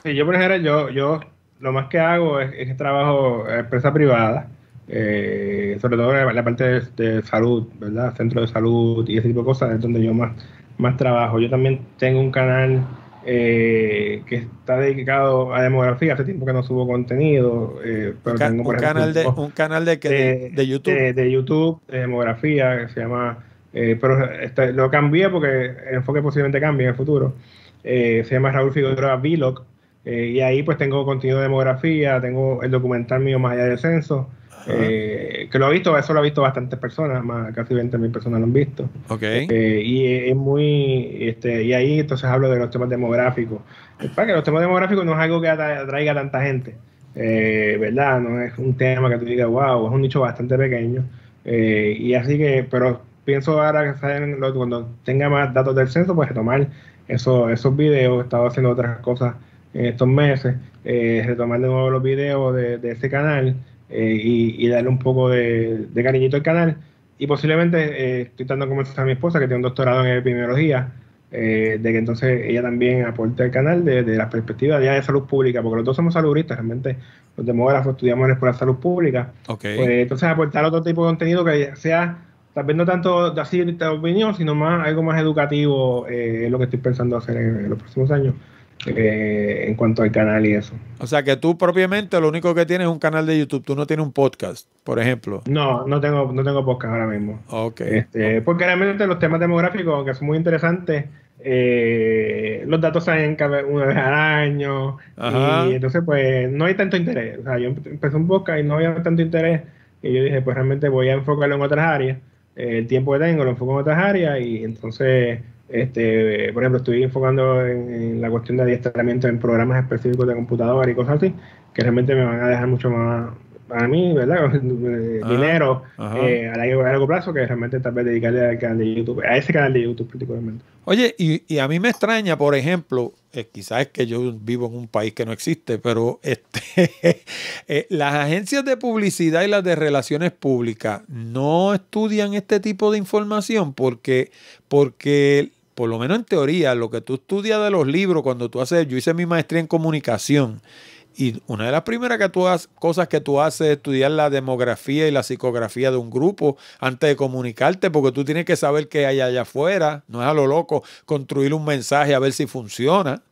Sí, yo por ejemplo, yo, yo lo más que hago es, que trabajo en empresa privada, eh, sobre todo en la parte de, salud, ¿verdad? Centro de salud y ese tipo de cosas es donde yo más, más trabajo. Yo también tengo un canal eh, que está dedicado a demografía. Hace tiempo que no subo contenido. Eh, pero tengo, un canal de, un canal eh, eh, de, YouTube. De, YouTube, demografía, que se llama. pero lo cambié porque el enfoque posiblemente cambie en el futuro. se llama Raúl Figueroa Vlog. y ahí pues tengo contenido de demografía, tengo el documental mío más allá del censo. Eh, que lo ha visto, eso lo ha visto bastantes personas, más casi mil personas lo han visto. ok eh, y es muy, este, y ahí entonces hablo de los temas demográficos. Para que los temas demográficos no es algo que atraiga a tanta gente, eh, ¿verdad? No es un tema que tú digas, wow, es un nicho bastante pequeño. y así que, pero pienso ahora que salen, cuando tenga más datos del censo, pues retomar esos, esos videos, he estado haciendo otras cosas en estos meses, retomar de nuevo los videos de, de ese canal. Eh, y, darle un poco de, cariñito al canal. Y posiblemente eh, estoy dando como a mi esposa, que tiene un doctorado en epidemiología, eh, de que entonces ella también aporte al canal desde de la perspectiva de salud pública, porque los dos somos saludistas, realmente los demógrafos estudiamos en la escuela de salud pública. Pues, entonces aportar otro tipo de contenido que sea tal vez no tanto de así de opinión, sino más algo más educativo, eh, es lo que estoy pensando hacer en los próximos años. Eh, en cuanto al canal y eso. O sea que tú propiamente lo único que tienes es un canal de YouTube, tú no tienes un podcast, por ejemplo. No, no tengo, no tengo podcast ahora mismo. Ok. Este, porque realmente los temas demográficos, aunque son muy interesantes, eh, los datos salen una vez al año. Y entonces, pues, no hay tanto interés. O sea, yo empecé un podcast y no había tanto interés. Y yo dije, pues realmente voy a enfocarlo en otras áreas. El tiempo que tengo lo enfoco en otras áreas y entonces este, por ejemplo, estoy enfocando en, la cuestión de adiestramiento en programas específicos de computador y cosas así, que realmente me van a dejar mucho más, para mí, ¿verdad? Dinero eh, a, largo, plazo que realmente tal vez dedicarle al canal de YouTube, a ese canal de YouTube particularmente. Oye, y, a mí me extraña, por ejemplo, eh, quizás es que yo vivo en un país que no existe, pero este, eh, las agencias de publicidad y las de relaciones públicas no estudian este tipo de información porque, porque por lo menos en teoría, lo que tú estudias de los libros, cuando tú haces, yo hice mi maestría en comunicación, y una de las primeras que tú cosas que tú haces es estudiar la demografía y la psicografía de un grupo antes de comunicarte, porque tú tienes que saber qué hay allá afuera, no es a lo loco construir un mensaje a ver si funciona.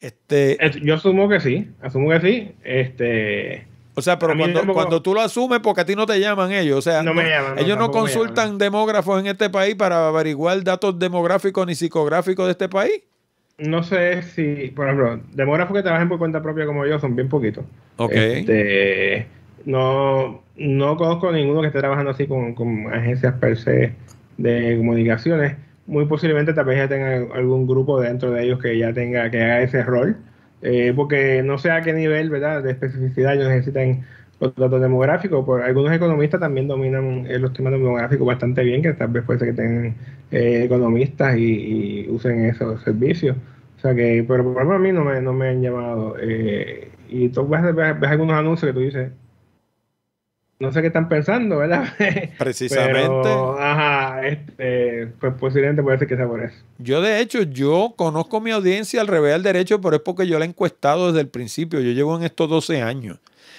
Este, yo asumo que sí, asumo que sí. Este, o sea, pero cuando, tú lo asumes, porque a ti no te llaman ellos. O sea, ellos no consultan demógrafos en este país para averiguar datos demográficos ni psicográficos de este país. No sé si, por ejemplo, demógrafos que trabajen por cuenta propia como yo son bien poquitos. Ok. Este, no, no conozco ninguno que esté trabajando así con, con agencias per se de comunicaciones. Muy posiblemente tal vez ya tenga algún grupo dentro de ellos que ya tenga, que haga ese rol eh, porque no sé a qué nivel ¿verdad? de especificidad ellos necesitan los datos demográficos. Por, algunos economistas también dominan eh, los temas demográficos bastante bien, que tal vez puede ser que tengan eh, economistas y, usen esos servicios. O sea que, pero por menos a mí no me, han llamado. y tú ves, ves algunos anuncios que tú dices, no sé qué están pensando, ¿verdad? Precisamente. Este, pues posiblemente puede ser que sea por eso. Yo, de hecho, yo conozco mi audiencia al revés del derecho, pero es porque yo la he encuestado desde el principio. Yo llevo en estos 12 años.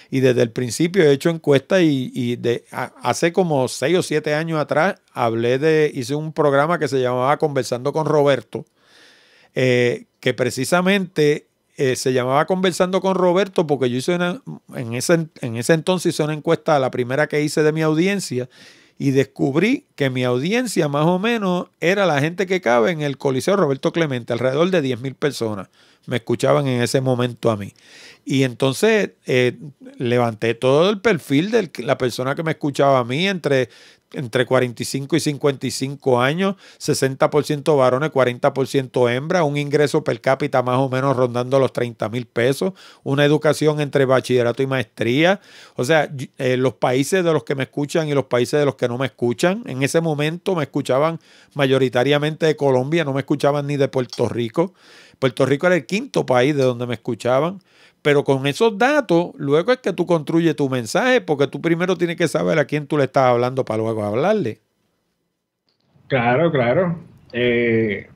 Y desde el principio he hecho encuestas y, y de, hace como 6 o 7 años atrás hablé de, hice un programa que se llamaba Conversando con Roberto, eh, que precisamente eh, se llamaba Conversando con Roberto porque yo hice en, ese, en ese entonces hice una encuesta, la primera que hice de mi audiencia, y descubrí que mi audiencia más o menos era la gente que cabe en el Coliseo Roberto Clemente, alrededor de 10.000 personas me escuchaban en ese momento a mí. Y entonces eh, levanté todo el perfil de la persona que me escuchaba a mí entre entre 45 y 55 años, 60% varones, 40% hembra un ingreso per cápita más o menos rondando los 30 mil pesos, una educación entre bachillerato y maestría. O sea, eh, los países de los que me escuchan y los países de los que no me escuchan. En ese momento me escuchaban mayoritariamente de Colombia, no me escuchaban ni de Puerto Rico. Puerto Rico era el quinto país de donde me escuchaban pero con esos datos, luego es que tú construyes tu mensaje, porque tú primero tienes que saber a quién tú le estás hablando para luego hablarle. Claro, claro. Eh,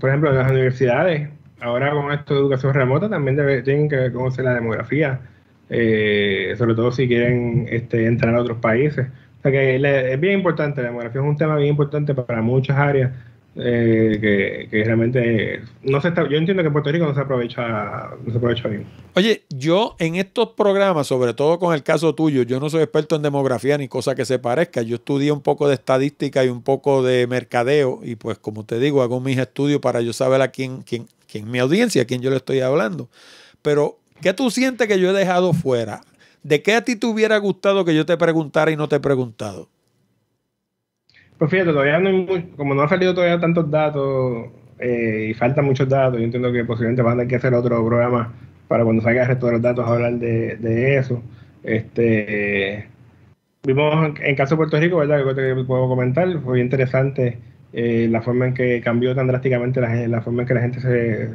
por ejemplo, las universidades, ahora con esto de educación remota, también tienen que conocer la demografía, eh, sobre todo si quieren este, entrar a otros países. O sea que es bien importante, la demografía es un tema bien importante para muchas áreas eh, que, realmente no se está, yo entiendo que Puerto Rico no se aprovecha no se bien. Oye, yo en estos programas, sobre todo con el caso tuyo, yo no soy experto en demografía ni cosa que se parezca. Yo estudié un poco de estadística y un poco de mercadeo y pues como te digo, hago mis estudios para yo saber a quién quién quién mi audiencia, a quién yo le estoy hablando. Pero ¿qué tú sientes que yo he dejado fuera? ¿De qué a ti te hubiera gustado que yo te preguntara y no te he preguntado? Pues fíjate, todavía no hay como no han salido todavía tantos datos eh, y faltan muchos datos, yo entiendo que posiblemente van a tener que hacer otro programa para cuando salga el resto de los datos hablar de, eso. Este vimos en caso de Puerto Rico, ¿verdad? Que puedo comentar, fue interesante eh, la forma en que cambió tan drásticamente la, forma en que la gente se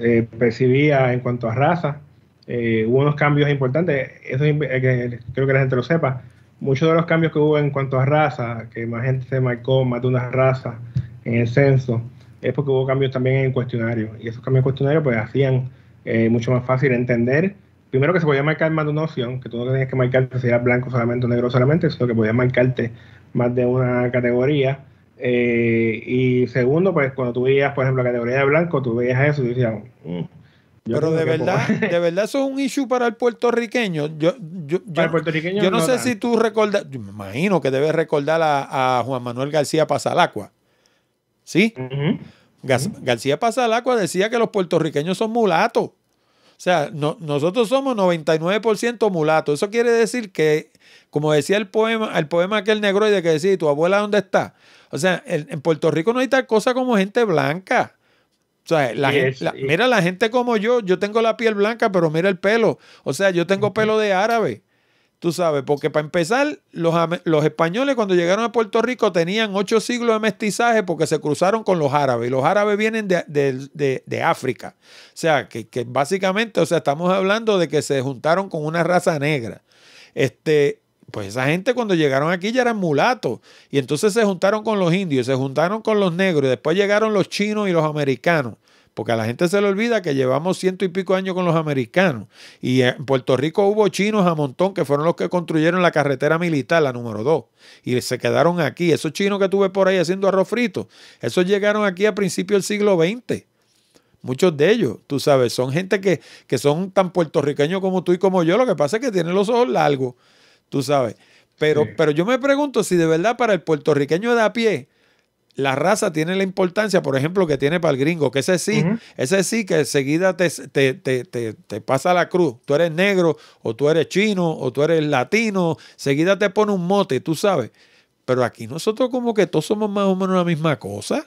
eh, percibía en cuanto a raza. hubo unos cambios importantes, eso es, creo que la gente lo sepa muchos de los cambios que hubo en cuanto a raza, que más gente se marcó, más de una raza en el censo, es porque hubo cambios también en el cuestionario. Y esos cambios en cuestionario pues hacían eh, mucho más fácil entender. Primero que se podía marcar más de una opción, que tú no tenías que marcarte si era blanco solamente o negro solamente, sino que podías marcarte más de una categoría. Eh, y segundo, pues cuando tú veías, por ejemplo, la categoría de blanco, tú veías eso y decías, mm, pero de verdad, de verdad eso es un issue para el puertorriqueño. Yo, yo, no, sé si tú recordas, me imagino que debes recordar a, Juan Manuel García Pasalacua. ¿Sí? García Pasalacua decía que los puertorriqueños son mulatos. O sea, nosotros somos 99% mulatos. Eso quiere decir que, como decía el poema, el poema aquel negro y de que decía, ¿tu abuela dónde está? O sea, en, en Puerto Rico no hay tal cosa como gente blanca. O sea, la mira, la gente como yo, yo tengo la piel blanca, pero mira el pelo. O sea, yo tengo pelo de árabe. Tú sabes, porque para empezar, los, españoles cuando llegaron a Puerto Rico tenían ocho siglos de mestizaje porque se cruzaron con los árabes. Y los árabes vienen de, África. O sea, que, que, básicamente, o sea, estamos hablando de que se juntaron con una raza negra. Este, pues esa gente cuando llegaron aquí ya eran mulatos. Y entonces se juntaron con los indios, se juntaron con los negros, y después llegaron los chinos y los americanos. Porque a la gente se le olvida que llevamos ciento y pico años con los americanos. Y en Puerto Rico hubo chinos a montón que fueron los que construyeron la carretera militar, la número dos. Y se quedaron aquí. Esos chinos que tuve por ahí haciendo arroz frito, esos llegaron aquí a principios del siglo XX. Muchos de ellos, tú sabes, son gente que, que son tan puertorriqueños como tú y como yo. Lo que pasa es que tienen los ojos largos tú sabes. Pero, pero yo me pregunto si de verdad para el puertorriqueño de a pie la raza tiene la importancia, por ejemplo, que tiene para el gringo, que ese sí, ese sí que seguida te, te, te, pasa la cruz. Tú eres negro, o tú eres chino, o tú eres latino, seguida te pone un mote, tú sabes. Pero aquí nosotros como que todos somos más o menos la misma cosa.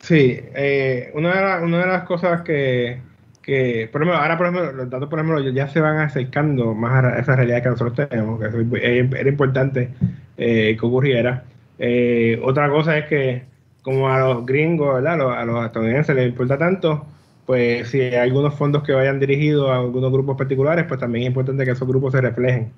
Sí, eh, una, una de las cosas que, que, ahora por ejemplo, los datos, por ejemplo, ya se van acercando más a esa realidad que nosotros tenemos, que era importante eh, que ocurriera. Eh, otra cosa es que, como a los gringos, a los estadounidenses les importa tanto, pues si hay algunos fondos que vayan dirigidos a algunos grupos particulares, pues también es importante que esos grupos se reflejen,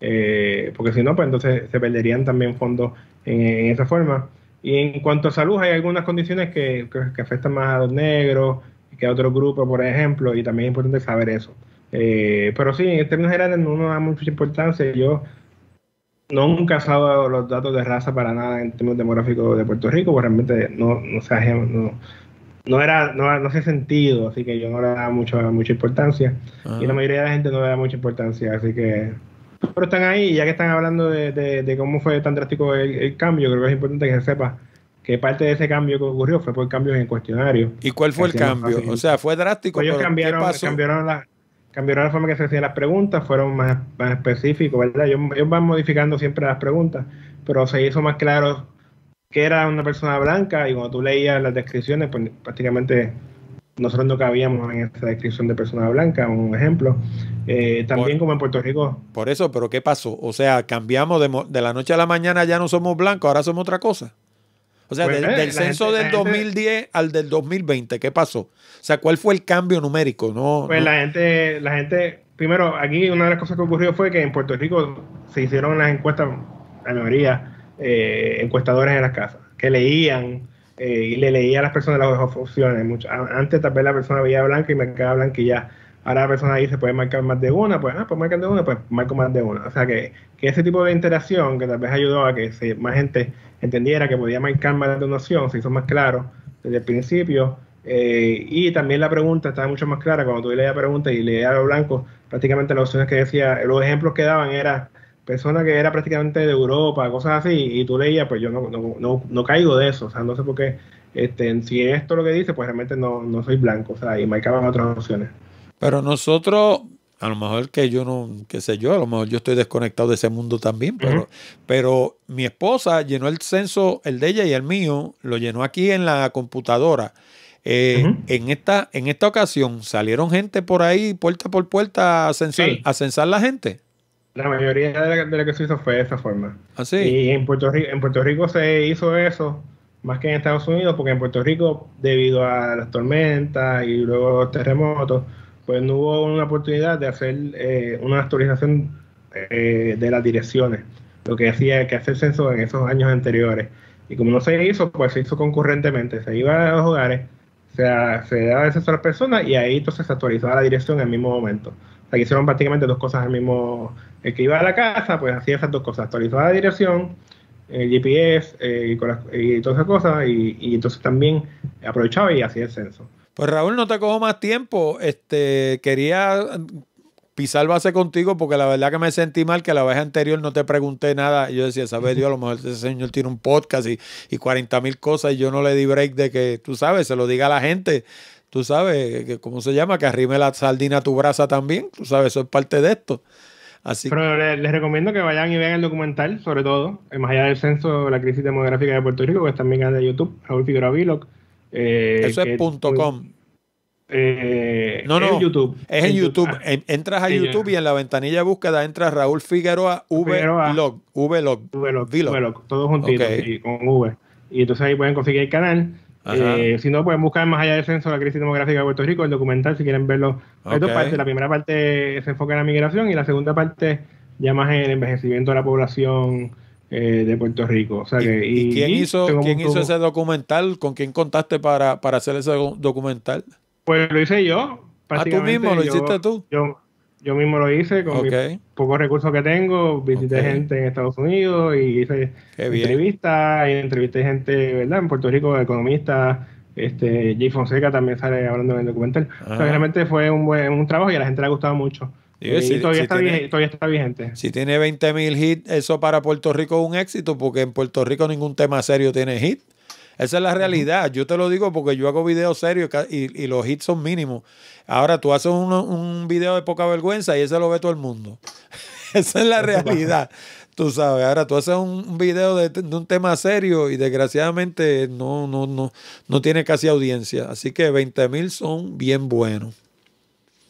eh, porque si no, pues entonces se perderían también fondos en, esa forma. Y en cuanto a salud, hay algunas condiciones que afectan más a los negros, que a otro grupo, por ejemplo, y también es importante saber eso. Eh, pero sí, en términos generales no da mucha importancia. Yo nunca he los datos de raza para nada en términos demográficos de Puerto Rico, porque realmente no, no, se, no, no era, no, no sentido, así que yo no le daba mucha, mucha importancia. Ah. Y la mayoría de la gente no le da mucha importancia, así que pero están ahí, ya que están hablando de, cómo fue tan drástico el, cambio, creo que es importante que se sepa que parte de ese cambio que ocurrió fue por cambios en cuestionario. ¿Y cuál fue el cambio? O sea, fue drástico. Pues ellos cambiaron, cambiaron la forma que se hacían las preguntas, fueron más, específicos, ¿verdad? Ellos, van modificando siempre las preguntas, pero se hizo más claro que era una persona blanca y cuando tú leías las descripciones, pues prácticamente nosotros no cabíamos en esa descripción de persona blanca, un ejemplo. Eh, también como en Puerto Rico. Por eso, pero ¿qué pasó? O sea, cambiamos de la noche a la mañana, ya no somos blancos, ahora somos otra cosa. O sea, pues del, censo del 2010 al del 2020, ¿qué pasó? O sea, ¿cuál fue el cambio numérico? No, pues la gente, la gente, primero, aquí una de las cosas que ocurrió fue que en Puerto Rico se hicieron las encuestas, la mayoría, eh, encuestadores en las casas, que leían eh, y le leía a las personas las opciones. Mucho, antes tal vez la persona veía blanca y marcaba ya, Ahora la persona ahí se puede marcar más de una, pues, ah, pues marcan de una, pues marco más de una. O sea que, que ese tipo de interacción que tal vez ayudó a que se, más gente entendiera que podía marcar más la donación, se hizo más claro desde el principio. Eh, y también la pregunta estaba mucho más clara cuando tú leías la pregunta y leías a los blancos, prácticamente las opciones que decía, los ejemplos que daban eran personas que era prácticamente de Europa, cosas así, y tú leías, pues yo no, caigo de eso, o sea, no sé por qué, este, si esto lo que dice, pues realmente no, no soy blanco, o sea, y marcaban otras opciones. Pero nosotros, a lo mejor que yo no, qué sé yo, a lo mejor yo estoy desconectado de ese mundo también, pero, pero mi esposa llenó el censo, el de ella y el mío, lo llenó aquí en la computadora. Eh, en, esta, en esta ocasión salieron gente por ahí, puerta por puerta, a censar, la gente. La mayoría de la, que se hizo fue de esa forma. ¿Así? ¿Ah, y en Puerto, en Puerto Rico se hizo eso más que en Estados Unidos, porque en Puerto Rico, debido a las tormentas y luego los terremotos, pues no hubo una oportunidad de hacer eh, una actualización eh, de las direcciones, lo que hacía que hacer el censo en esos años anteriores. Y como no se hizo, pues se hizo concurrentemente, se iba a los hogares, se, se daba el censo a las personas y ahí entonces se actualizaba la dirección en el mismo momento. O sea, que hicieron prácticamente dos cosas al mismo... El que iba a la casa, pues hacía esas dos cosas, actualizaba la dirección, el GPS eh, y, y, todas esas cosas, y, y entonces también aprovechaba y hacía el censo. Pues Raúl, no te cojo más tiempo. Este, quería pisar base contigo porque la verdad que me sentí mal que la vez anterior no te pregunté nada. Yo decía, sabes Dios, a lo mejor ese señor tiene un podcast y, y 40 mil cosas y yo no le di break de que, tú sabes, se lo diga a la gente. Tú sabes, ¿cómo se llama? Que arrime la sardina a tu brasa también. Tú sabes, eso es parte de esto. Así Pero les, recomiendo que vayan y vean el documental, sobre todo, eh, más allá del censo, la crisis demográfica de Puerto Rico, que está en de YouTube, Raúl Figueroa Vlog. Eh, Eso es punto .com. Eh, no, no, YouTube. es en, YouTube. entras a YouTube y en la ventanilla de búsqueda entras Raúl Figueroa Vlog, Vlog, Vlog, todo juntito, y con V. Y entonces ahí pueden conseguir el canal. Eh, si no, pueden buscar más allá del censo la crisis demográfica de Puerto Rico, el documental, si quieren verlo. Hay dos partes. La primera parte se enfoca en la migración y la segunda parte ya más en el envejecimiento de la población eh, de Puerto Rico. ¿Y, quién, hizo, ese documental? ¿Con quién contaste para, hacer ese documental? Pues lo hice yo. Ah, tú mismo lo hiciste tú. Yo, yo mismo lo hice con pocos recursos que tengo. Visité gente en Estados Unidos y hice entrevistas. Y entrevisté gente, ¿verdad? En Puerto Rico, economistas. Este, Jay Fonseca también sale hablando en el documental. realmente fue un buen un trabajo y a la gente le ha gustado mucho todavía, está vigente, Si tiene 20.000 hits, eso para Puerto Rico es un éxito, porque en Puerto Rico ningún tema serio tiene hit. Esa es la realidad. Yo te lo digo porque yo hago videos serios y, los hits son mínimos. Ahora tú haces un, video de poca vergüenza y ese lo ve todo el mundo. Esa es la realidad. Tú sabes, ahora tú haces un video de, un tema serio y desgraciadamente no, no, no, no tiene casi audiencia. Así que 20.000 mil son bien buenos.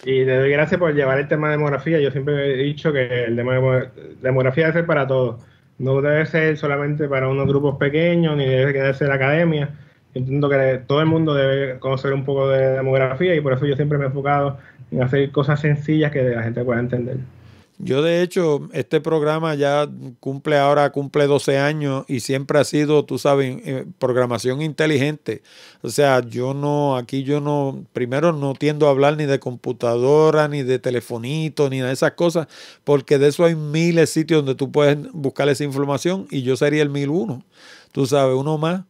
Y le doy gracias por llevar el tema de demografía. Yo siempre he dicho que el tema de demografía debe ser para todos. No debe ser solamente para unos grupos pequeños, ni debe quedarse en la academia. entiendo que todo el mundo debe conocer un poco de demografía y por eso yo siempre me he enfocado en hacer cosas sencillas que la gente pueda entender. Yo de hecho, este programa ya cumple ahora, cumple 12 años y siempre ha sido, tú sabes, eh, programación inteligente. O sea, yo no, aquí yo no, primero no tiendo a hablar ni de computadora, ni de telefonito, ni de esas cosas, porque de eso hay miles sitios donde tú puedes buscar esa información y yo sería el mil uno. Tú sabes, uno más.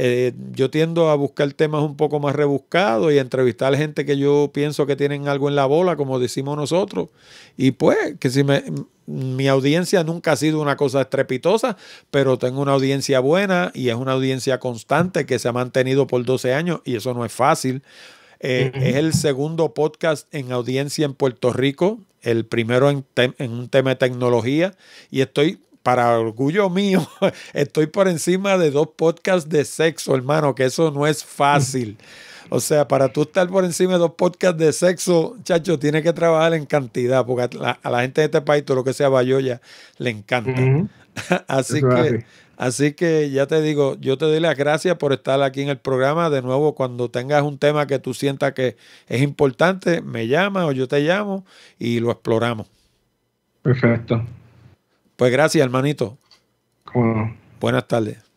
Eh, yo tiendo a buscar temas un poco más rebuscados y a entrevistar gente que yo pienso que tienen algo en la bola, como decimos nosotros. Y pues, que si mi audiencia nunca ha sido una cosa estrepitosa, pero tengo una audiencia buena y es una audiencia constante que se ha mantenido por 12 años y eso no es fácil. Eh, es el segundo podcast en audiencia en Puerto Rico, el primero en, en un tema de tecnología y estoy para orgullo mío, estoy por encima de dos podcasts de sexo, hermano, que eso no es fácil. O sea, para tú estar por encima de dos podcasts de sexo, chacho, tienes que trabajar en cantidad, porque a la, gente de este país, todo lo que sea Bayoya, le encanta. así que, así que ya te digo, yo te doy las gracias por estar aquí en el programa. De nuevo, cuando tengas un tema que tú sientas que es importante, me llamas o yo te llamo y lo exploramos. Perfecto. Pues gracias, hermanito. Buenas tardes.